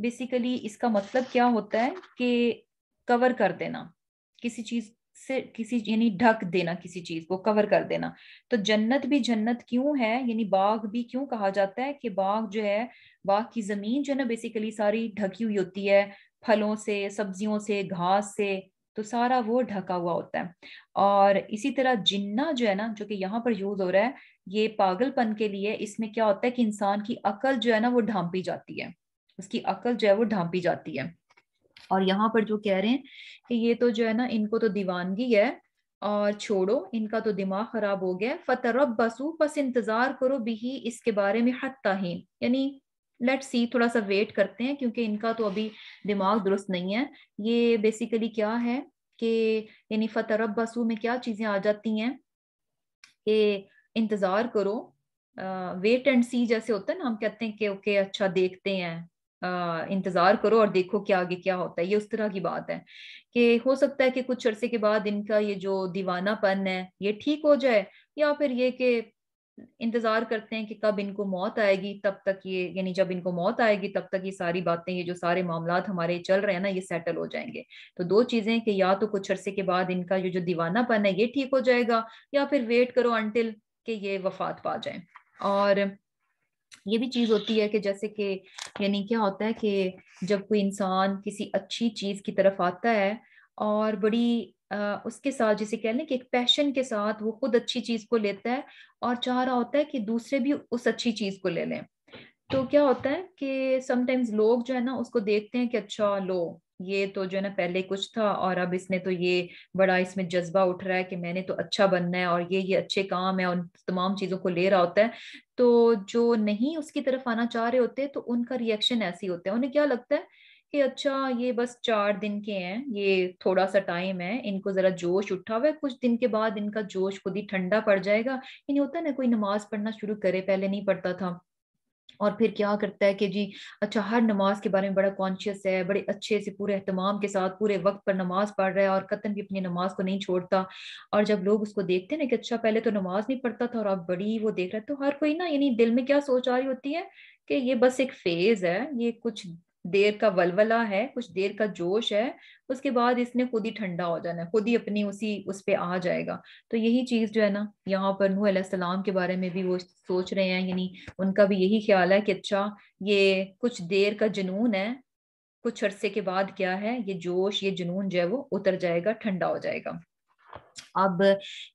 बेसिकली इसका मतलब क्या होता है कि कवर कर देना किसी चीज से किसी यानी ढक देना किसी चीज को कवर कर देना तो जन्नत भी जन्नत क्यों है यानी बाग भी क्यों कहा जाता है कि बाग जो है बाग की जमीन जो है ना बेसिकली सारी ढकी हुई होती है फलों से सब्जियों से घास से तो सारा वो ढका हुआ होता है और इसी तरह जिन्ना जो है ना जो कि यहाँ पर यूज हो रहा है ये पागलपन के लिए इसमें क्या होता है कि इंसान की अकल जो है ना वो ढांपी जाती है उसकी अकल जो है वो ढांपी जाती है और यहाँ पर जो कह रहे हैं कि ये तो जो है ना इनको तो दीवानगी है और छोड़ो इनका तो दिमाग खराब हो गया फतरब बसू बस इंतजार करो भी इसके बारे में हत्ता ही यानी लेट सी थोड़ा सा वेट करते हैं क्योंकि इनका तो अभी दिमाग दुरुस्त नहीं है ये बेसिकली क्या है कि यानी फतरब बसू में क्या चीज़ें आ जाती हैं कि इंतज़ार करो वेट एंड सी जैसे होता है ना हम कहते हैं कि ओके okay, अच्छा देखते हैं इंतज़ार करो और देखो क्या आगे क्या होता है ये उस तरह की बात है कि हो सकता है कि कुछ अरसे के बाद इनका ये जो दीवानापन है ये ठीक हो जाए या फिर ये कि इंतजार करते हैं कि कब इनको मौत आएगी तब तक ये यानी जब इनको मौत आएगी तब तक ये सारी बातें ये जो सारे मामला हमारे चल रहे हैं ना ये सेटल हो जाएंगे तो दो चीजें कि या तो कुछ अरसे के बाद इनका ये जो दीवानापन है ये ठीक हो जाएगा या फिर वेट करो अंटिल के ये वफात पा जाए और ये भी चीज होती है कि जैसे कि यानी क्या होता है कि जब कोई इंसान किसी अच्छी चीज की तरफ आता है और बड़ी उसके साथ जिसे कह लें कि एक पैशन के साथ वो खुद अच्छी चीज को लेता है और चाह रहा होता है कि दूसरे भी उस अच्छी चीज को ले लें तो क्या होता है कि समटाइम्स लोग जो है ना उसको देखते हैं कि अच्छा लो ये तो जो है ना पहले कुछ था और अब इसने तो ये बड़ा इसमें जज्बा उठ रहा है कि मैंने तो अच्छा बनना है और ये ये अच्छे काम है और तमाम चीजों को ले रहा होता है तो जो नहीं उसकी तरफ आना चाह रहे होते हैं तो उनका रिएक्शन ऐसी होता है उन्हें क्या लगता है कि अच्छा ये बस चार दिन के हैं ये थोड़ा सा टाइम है इनको जरा जोश उठा हुआ है कुछ दिन के बाद इनका जोश खुद ही ठंडा पड़ जाएगा यानी होता है ना कोई नमाज पढ़ना शुरू करे पहले नहीं पढ़ता था और फिर क्या करता है कि जी अच्छा हर नमाज के बारे में बड़ा कॉन्शियस है बड़े अच्छे से पूरे अहतमाम के साथ पूरे वक्त पर नमाज पढ़ रहा है और कतन भी अपनी नमाज को नहीं छोड़ता और जब लोग उसको देखते हैं ना कि अच्छा पहले तो नमाज नहीं पढ़ता था और अब बड़ी वो देख रहा है तो हर कोई ना यानी दिल में क्या सोच आ रही होती है कि ये बस एक फेज है ये कुछ देर का वलवला है कुछ देर का जोश है उसके बाद इसने खुद ही ठंडा हो जाना है खुद ही अपनी उसी उस पर आ जाएगा तो यही चीज़ जो है ना यहाँ पर नूह सलाम के बारे में भी वो सोच रहे हैं यानी उनका भी यही ख्याल है कि अच्छा ये कुछ देर का जुनून है कुछ अरसे के बाद क्या है ये जोश ये जुनून जो है वो उतर जाएगा ठंडा हो जाएगा अब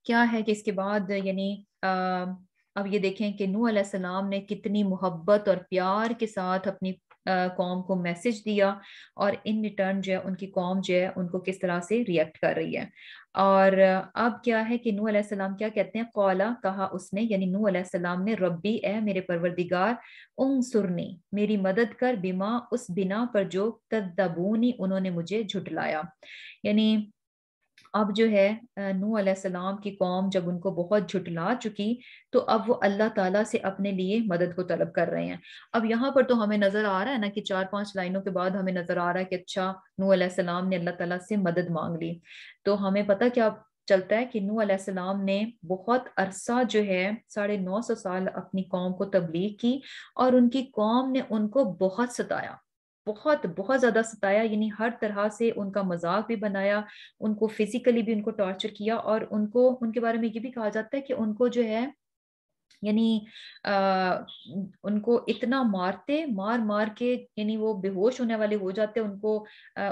क्या है कि इसके बाद यानी अब ये देखें कि नू सलाम ने कितनी मोहब्बत और प्यार के साथ अपनी कौम को मैसेज दिया और इन रिटर्न जो है उनकी कॉम जो है उनको किस तरह से रिएक्ट कर रही है और अब क्या है कि नू सलाम क्या कहते हैं कौला कहा उसने यानी नू सलाम ने रब्बी ए मेरे परवरदिगार उम सुरनी मेरी मदद कर बिमा उस बिना पर जो तदबूनी उन्होंने मुझे झुटलाया यानी अब जो है नू सलाम की कौम जब उनको बहुत झुटला चुकी तो अब वो अल्लाह ताला से अपने लिए मदद को तलब कर रहे हैं अब यहाँ पर तो हमें नज़र आ रहा है ना कि चार पांच लाइनों के बाद हमें नज़र आ रहा है कि अच्छा नू सलाम ने अल्लाह ताला से मदद मांग ली तो हमें पता क्या चलता है कि नू सलाम ने बहुत अरसा जो है साढ़े नौ सौ साल अपनी कौम को तबलीग की और उनकी कौम ने उनको बहुत सताया बहुत बहुत ज़्यादा सताया यानी हर तरह से उनका मजाक भी बनाया उनको फिजिकली भी उनको टॉर्चर किया और उनको उनके बारे में ये भी कहा जाता है कि उनको जो है यानी उनको इतना मारते मार मार के यानी वो बेहोश होने वाले हो जाते उनको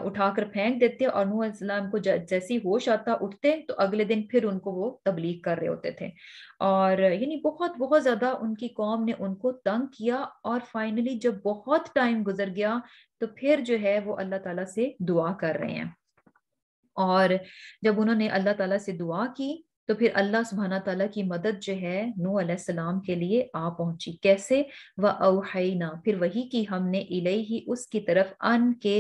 उठाकर फेंक देते और नू इस्लाम को जैसी होश आता उठते तो अगले दिन फिर उनको वो तबलीग कर रहे होते थे और यानी बहुत बहुत ज़्यादा उनकी कौम ने उनको तंग किया और फाइनली जब बहुत टाइम गुजर गया तो फिर जो है वो अल्लाह तला से दुआ कर रहे हैं और जब उन्होंने अल्लाह ताला से दुआ की तो फिर अल्लाह सुबहाना तला की मदद जो है नू सलाम के लिए आ पहुंची कैसे व अवहैना फिर वही की हमने इले ही उसकी तरफ अन के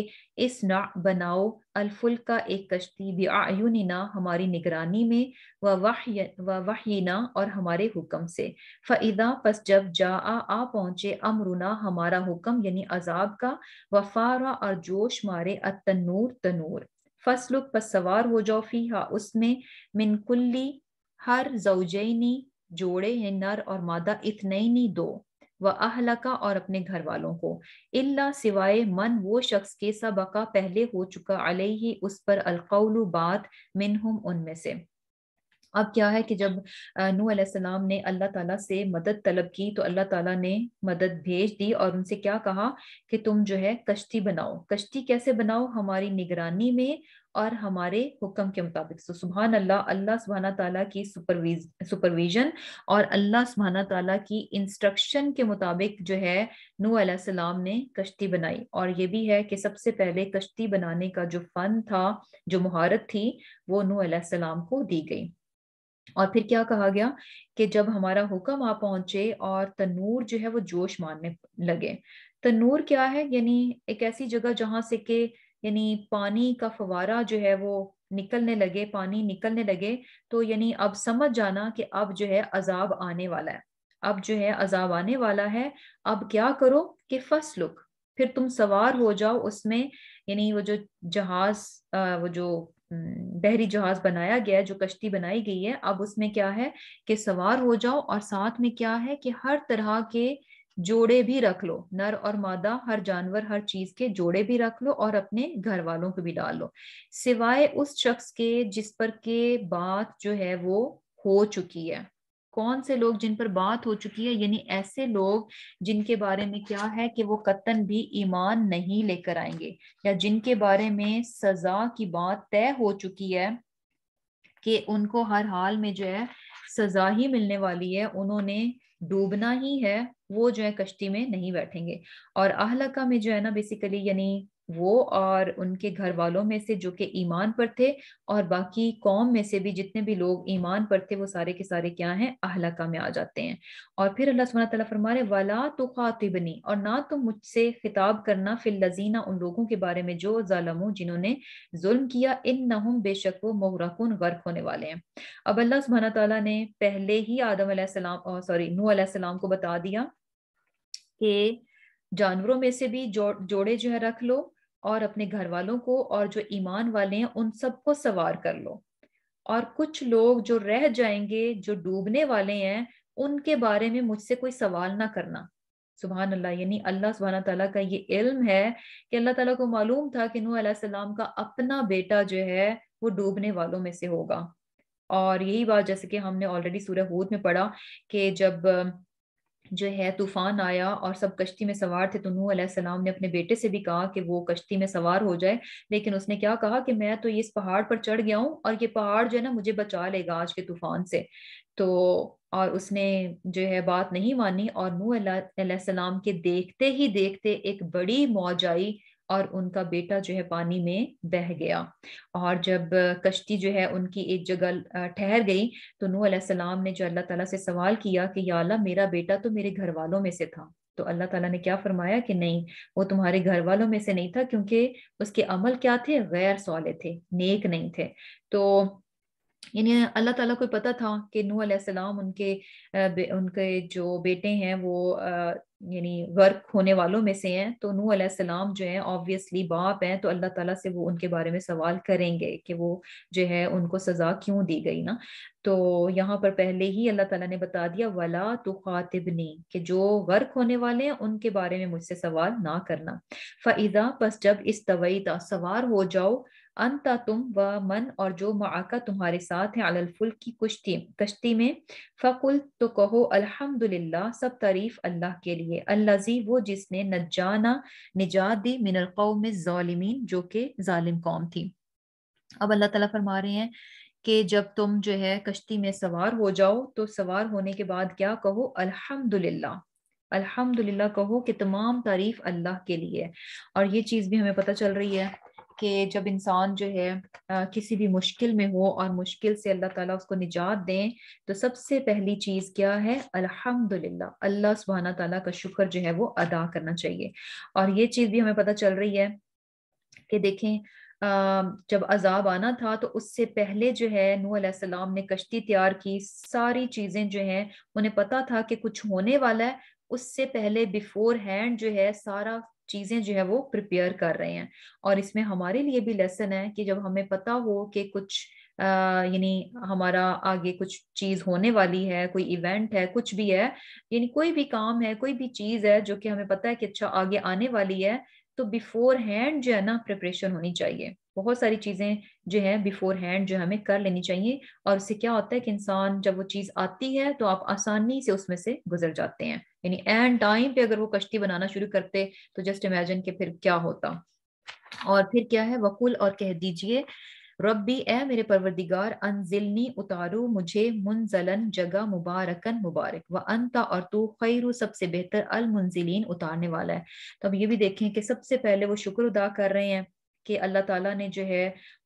इस ना बनाओ अलफुल का एक कश्ती बेआयुनिना हमारी निगरानी में व वाहना और हमारे हुक्म से फ़ैदा पस जब जा आ पहुँचे अमरुना हमारा हुक्म यानी अजाब का वफारा और जोश मारे अतनूर तनूर फसलुक पर सवार हो जाओ फीहा उसमें मिनकुल्ली हर जोजैनी जोड़े हैं नर और मादा इतनैनी दो व अहलका और अपने घर वालों को इल्ला सिवाय मन वो शख्स के सबका पहले हो चुका अलही उस पर अलकौलु बात मिनहुम उनमें से अब क्या है कि जब नू सलाम ने अल्लाह ताला से मदद तलब की तो अल्लाह ताला ने मदद भेज दी और उनसे क्या कहा कि तुम जो है कश्ती बनाओ कश्ती कैसे बनाओ हमारी निगरानी में और हमारे हुक्म के मुताबिक तो सुबहान अल्लाह अल्लाह सुबहाना ताला की सुपरवीज सुपरविजन और अल्लाह सुबहाना ताला की इंस्ट्रक्शन के मुताबिक जो है नू सलाम ने कश्ती बनाई और ये भी है कि सबसे पहले कश्ती बनाने का जो फन था जो महारत थी वो नू सलाम को दी गई और फिर क्या कहा गया कि जब हमारा हुक्म आ पहुंचे और तनूर जो है वो जोश मारने लगे तनूर क्या है यानी एक ऐसी जगह जहां से के यानी पानी का फवारा जो है वो निकलने लगे पानी निकलने लगे तो यानी अब समझ जाना कि अब जो है अजाब आने वाला है अब जो है अजाब आने वाला है अब क्या करो कि फर्स्ट लुक फिर तुम सवार हो जाओ उसमें यानी वो जो जहाज वो जो हम्म, बहरी जहाज बनाया गया है जो कश्ती बनाई गई है अब उसमें क्या है कि सवार हो जाओ और साथ में क्या है कि हर तरह के जोड़े भी रख लो नर और मादा हर जानवर हर चीज के जोड़े भी रख लो और अपने घर वालों को भी डाल लो सिवाय उस शख्स के जिस पर के बात जो है वो हो चुकी है कौन से लोग जिन पर बात हो चुकी है यानी ऐसे लोग जिनके बारे में क्या है कि वो कतन भी ईमान नहीं लेकर आएंगे या जिनके बारे में सजा की बात तय हो चुकी है कि उनको हर हाल में जो है सजा ही मिलने वाली है उन्होंने डूबना ही है वो जो है कश्ती में नहीं बैठेंगे और अहलका में जो है ना बेसिकली यानी वो और उनके घर वालों में से जो कि ईमान पर थे और बाकी कौम में से भी जितने भी लोग ईमान पर थे वो सारे के सारे क्या हैं अहलाका में आ जाते हैं और फिर अल्लाह सुबह तला फरमा रहे वाला तो खातिबनी और ना तो मुझसे खिताब करना फिर लजीना उन लोगों के बारे में जो हो जिन्होंने जुल्म किया इन नहुम बेशक वो महरकुन गर्क होने वाले हैं अब अल्लाह सुबहाना तला ने पहले ही आदम सॉरी नू सलाम को बता दिया कि जानवरों में से भी जो, जोड़े जो है रख लो और अपने घर वालों को और जो ईमान वाले हैं उन सबको सवार कर लो और कुछ लोग जो रह जाएंगे जो डूबने वाले हैं उनके बारे में मुझसे कोई सवाल ना करना सुबह अल्लाह यानी अल्लाह सुबहाना तला का ये इल्म है कि अल्लाह तला को मालूम था कि नू सलाम का अपना बेटा जो है वो डूबने वालों में से होगा और यही बात जैसे कि हमने ऑलरेडी सूर्य हूद में पढ़ा कि जब जो है तूफान आया और सब कश्ती में सवार थे तो नूह सलाम ने अपने बेटे से भी कहा कि वो कश्ती में सवार हो जाए लेकिन उसने क्या कहा कि मैं तो इस पहाड़ पर चढ़ गया हूँ और ये पहाड़ जो है ना मुझे बचा लेगा आज के तूफान से तो और उसने जो है बात नहीं मानी और नूह सलाम के देखते ही देखते एक बड़ी मौज आई और उनका बेटा जो है पानी में बह गया और जब कश्ती जो है उनकी एक जगह ठहर गई तो नू सलाम ने जो अल्लाह ताला से सवाल किया कि या अल्लाह मेरा बेटा तो मेरे घर वालों में से था तो अल्लाह ताला ने क्या फरमाया कि नहीं वो तुम्हारे घर वालों में से नहीं था क्योंकि उसके अमल क्या थे गैर सौले थे नेक नहीं थे तो यानी अल्लाह ताला को पता था कि नू अलैहिस्सलाम उनके उनके जो बेटे हैं वो यानी वर्क होने वालों में से हैं तो नू अलैहिस्सलाम जो है ऑब्वियसली बाप हैं तो अल्लाह ताला से वो उनके बारे में सवाल करेंगे कि वो जो है उनको सज़ा क्यों दी गई ना तो यहाँ पर पहले ही अल्लाह ताला ने बता दिया वला तो खातिबनी कि जो वर्क होने वाले हैं उनके बारे में मुझसे सवाल ना करना फ़ायदा बस जब इस तवैता सवार हो जाओ अंता तुम व मन और जो माका तुम्हारे साथ हैं अलफुल की कुश्ती कश्ती में फ़कुल तो कहो अल्हम्दुलिल्लाह सब तारीफ अल्लाह के लिए अल्लाजी वो जिसने नजाना निजात दी मिनल कौम जालिमीन जो के जालिम कौम थी अब अल्लाह ताला फरमा रहे हैं कि जब तुम जो है कश्ती में सवार हो जाओ तो सवार होने के बाद क्या कहो अल्हम्दुलिल्लाह अल्हम्दुलिल्लाह कहो कि तमाम तारीफ अल्लाह के लिए और ये चीज़ भी हमें पता चल रही है कि जब इंसान जो है आ, किसी भी मुश्किल में हो और मुश्किल से अल्लाह ताला उसको निजात दें तो सबसे पहली चीज़ क्या है अल्हम्दुलिल्लाह अल्लाह सुबहाना ताला का शुक्र जो है वो अदा करना चाहिए और ये चीज़ भी हमें पता चल रही है कि देखें जब अजाब आना था तो उससे पहले जो है नूसम ने कश्ती तैयार की सारी चीज़ें जो हैं उन्हें पता था कि कुछ होने वाला है उससे पहले बिफोर हैंड जो है सारा चीज़ें जो है वो प्रिपेयर कर रहे हैं और इसमें हमारे लिए भी लेसन है कि जब हमें पता हो कि कुछ यानी हमारा आगे कुछ चीज़ होने वाली है कोई इवेंट है कुछ भी है यानी कोई भी काम है कोई भी चीज़ है जो कि हमें पता है कि अच्छा आगे आने वाली है तो बिफोर हैंड जो है ना प्रिपरेशन होनी चाहिए बहुत सारी चीज़ें जो है बिफोर हैंड जो हमें कर लेनी चाहिए और उससे क्या होता है कि इंसान जब वो चीज़ आती है तो आप आसानी से उसमें से गुजर जाते हैं यानी एंड टाइम पे अगर वो कश्ती बनाना शुरू करते तो जस्ट इमेजिन के फिर क्या होता और फिर क्या है वकुल और कह दीजिए रब्बी ए मेरे परवरदिगार अनजिलनी उतारो मुझे मुंजलन जगह मुबारकन मुबारक व अंता और तू खैरू सबसे बेहतर अल मुंजिलीन उतारने वाला है तो अब ये भी देखें कि सबसे पहले वो शुक्र अदा कर रहे हैं कि अल्लाह ताला ने जो है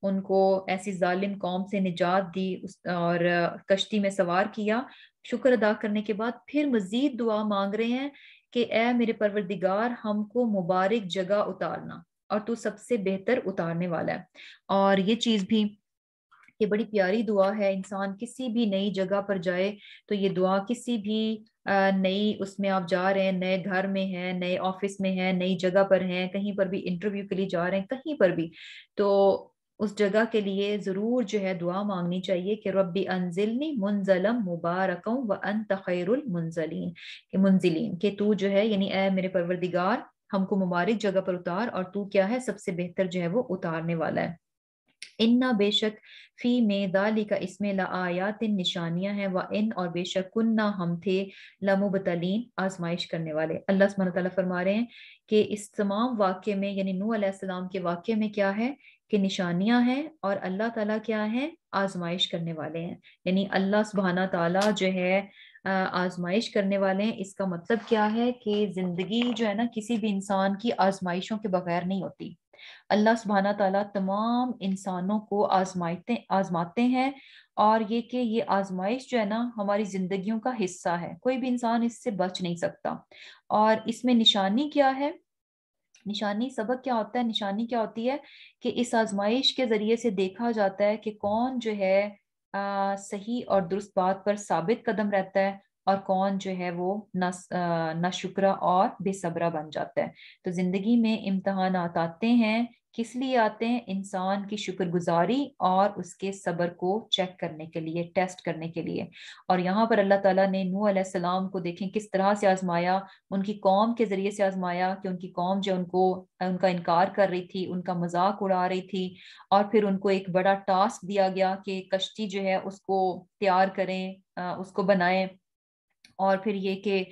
उनको ऐसी जालिम कौम से निजात दी और कश्ती में सवार किया शुक्र अदा करने के बाद फिर मजीद दुआ मांग रहे हैं कि ए मेरे परवरदिगार हमको मुबारक जगह उतारना और तू सबसे बेहतर उतारने वाला है और ये चीज़ भी ये बड़ी प्यारी दुआ है इंसान किसी भी नई जगह पर जाए तो ये दुआ किसी भी नई उसमें आप जा रहे हैं नए घर में हैं नए ऑफिस में हैं नई जगह पर हैं कहीं पर भी इंटरव्यू के लिए जा रहे हैं कहीं पर भी तो उस जगह के लिए ज़रूर जो है दुआ मांगनी चाहिए कि रब्बी अनजिलनी मुंजलम मुबारकों व अन तखैरुल मुंजलिन के मुंजिलीन के तू जो है यानी ए मेरे परवरदिगार हमको मुबारक जगह पर उतार और तू क्या है सबसे बेहतर जो है वो उतारने वाला है इन्ना बेशक फी में दाली का इसमें ला आयात इन निशानियां हैं व इन और बेशक कुन्ना हम थे लमुबतलीन आजमाइश करने वाले अल्लाह सुबहान तआला फरमा रहे हैं कि इस तमाम वाक्य में यानी नू अलैहिस्सलाम के वाक्य में क्या है कि निशानियां हैं और अल्लाह ताला क्या है आजमाइश करने वाले हैं यानी अल्लाह सुबहाना ताला जो है आजमाइश करने वाले हैं इसका मतलब क्या है कि जिंदगी जो है ना किसी भी इंसान की आजमाइशों के बगैर नहीं होती अल्लाह सुबहाना ताला तमाम इंसानों को आजमाते आजमाते हैं और ये कि ये आजमाइश जो है ना हमारी जिंदगियों का हिस्सा है कोई भी इंसान इससे बच नहीं सकता और इसमें निशानी क्या है निशानी सबक क्या होता है निशानी क्या होती है कि इस आजमाइश के जरिए से देखा जाता है कि कौन जो है आ, सही और दुरुस्त बात पर साबित कदम रहता है और कौन जो है वो ना ना शुक्रा और बेसब्रा बन जाता है तो ज़िंदगी में इम्तहान आते हैं किस लिए आते हैं इंसान की शुक्रगुजारी और उसके सबर को चेक करने के लिए टेस्ट करने के लिए और यहाँ पर अल्लाह ताला ने नू सलाम को देखें किस तरह से आजमाया उनकी कौम के ज़रिए से आजमाया कि उनकी कौम जो उनको उनका इनकार कर रही थी उनका मजाक उड़ा रही थी और फिर उनको एक बड़ा टास्क दिया गया कि कश्ती जो है उसको तैयार करें उसको बनाएं और फिर ये कि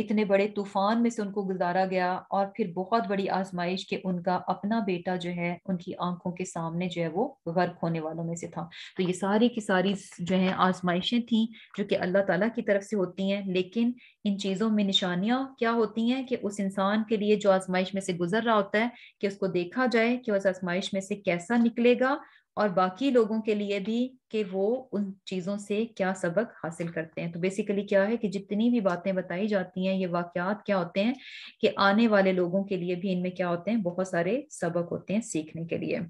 इतने बड़े तूफान में से उनको गुजारा गया और फिर बहुत बड़ी आजमाइश के उनका अपना बेटा जो है उनकी आंखों के सामने जो है वो गर्क होने वालों में से था तो ये सारी की सारी जो है आजमाइशें थी जो कि अल्लाह ताला की तरफ से होती हैं लेकिन इन चीज़ों में निशानियाँ क्या होती हैं कि उस इंसान के लिए जो आजमाइश में से गुजर रहा होता है कि उसको देखा जाए कि उस आजमाइश में से कैसा निकलेगा और बाकी लोगों के लिए भी कि वो उन चीज़ों से क्या सबक हासिल करते हैं तो बेसिकली क्या है कि जितनी भी बातें बताई जाती हैं ये वाक्यात क्या होते हैं कि आने वाले लोगों के लिए भी इनमें क्या होते हैं बहुत सारे सबक होते हैं सीखने के लिए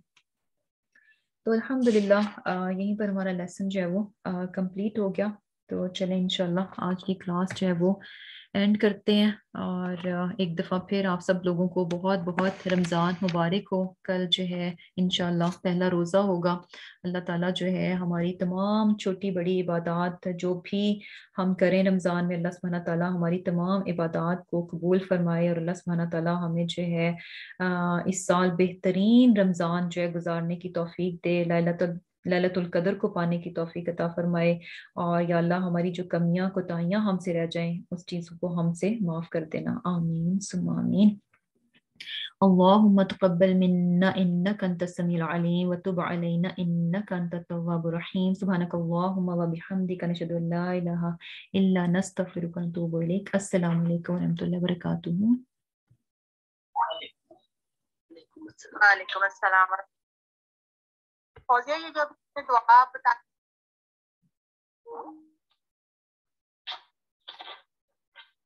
तो अल्हम्दुलिल्लाह यहीं पर हमारा लेसन जो है वो कंप्लीट हो गया तो चले इनशाला आज की क्लास जो है वो एंड करते हैं और एक दफ़ा फिर आप सब लोगों को बहुत बहुत रमज़ान मुबारक हो कल जो है इन पहला रोज़ा होगा अल्लाह ताला जो है हमारी तमाम छोटी बड़ी इबादत जो भी हम करें रमज़ान में अल्लाह सुबहाना ताला हमारी तमाम इबादत को कबूल फरमाए और अल्लाह सुबहाना ताला हमें जो है इस साल बेहतरीन रमज़ान जो है गुजारने की तोफ़ी दे ललतुल कदर को पाने की तोफ़ी कता फरमाए और या अल्लाह हमारी जो कमियां कोताहियाँ हमसे रह जाएं उस चीज़ को हमसे माफ़ कर देना आमीन सुमीन اللهم تقبل منا انك انت السميع العليم وتب علينا انك انت التواب الرحيم سبحانك اللهم وبحمدك نشهد ان لا إله إلا نستغفرك ونتوب اليك السلام عليكم ورحمه الله وبركاته وعليكم السلام ورحمه الله फौजिया ये जो आप बता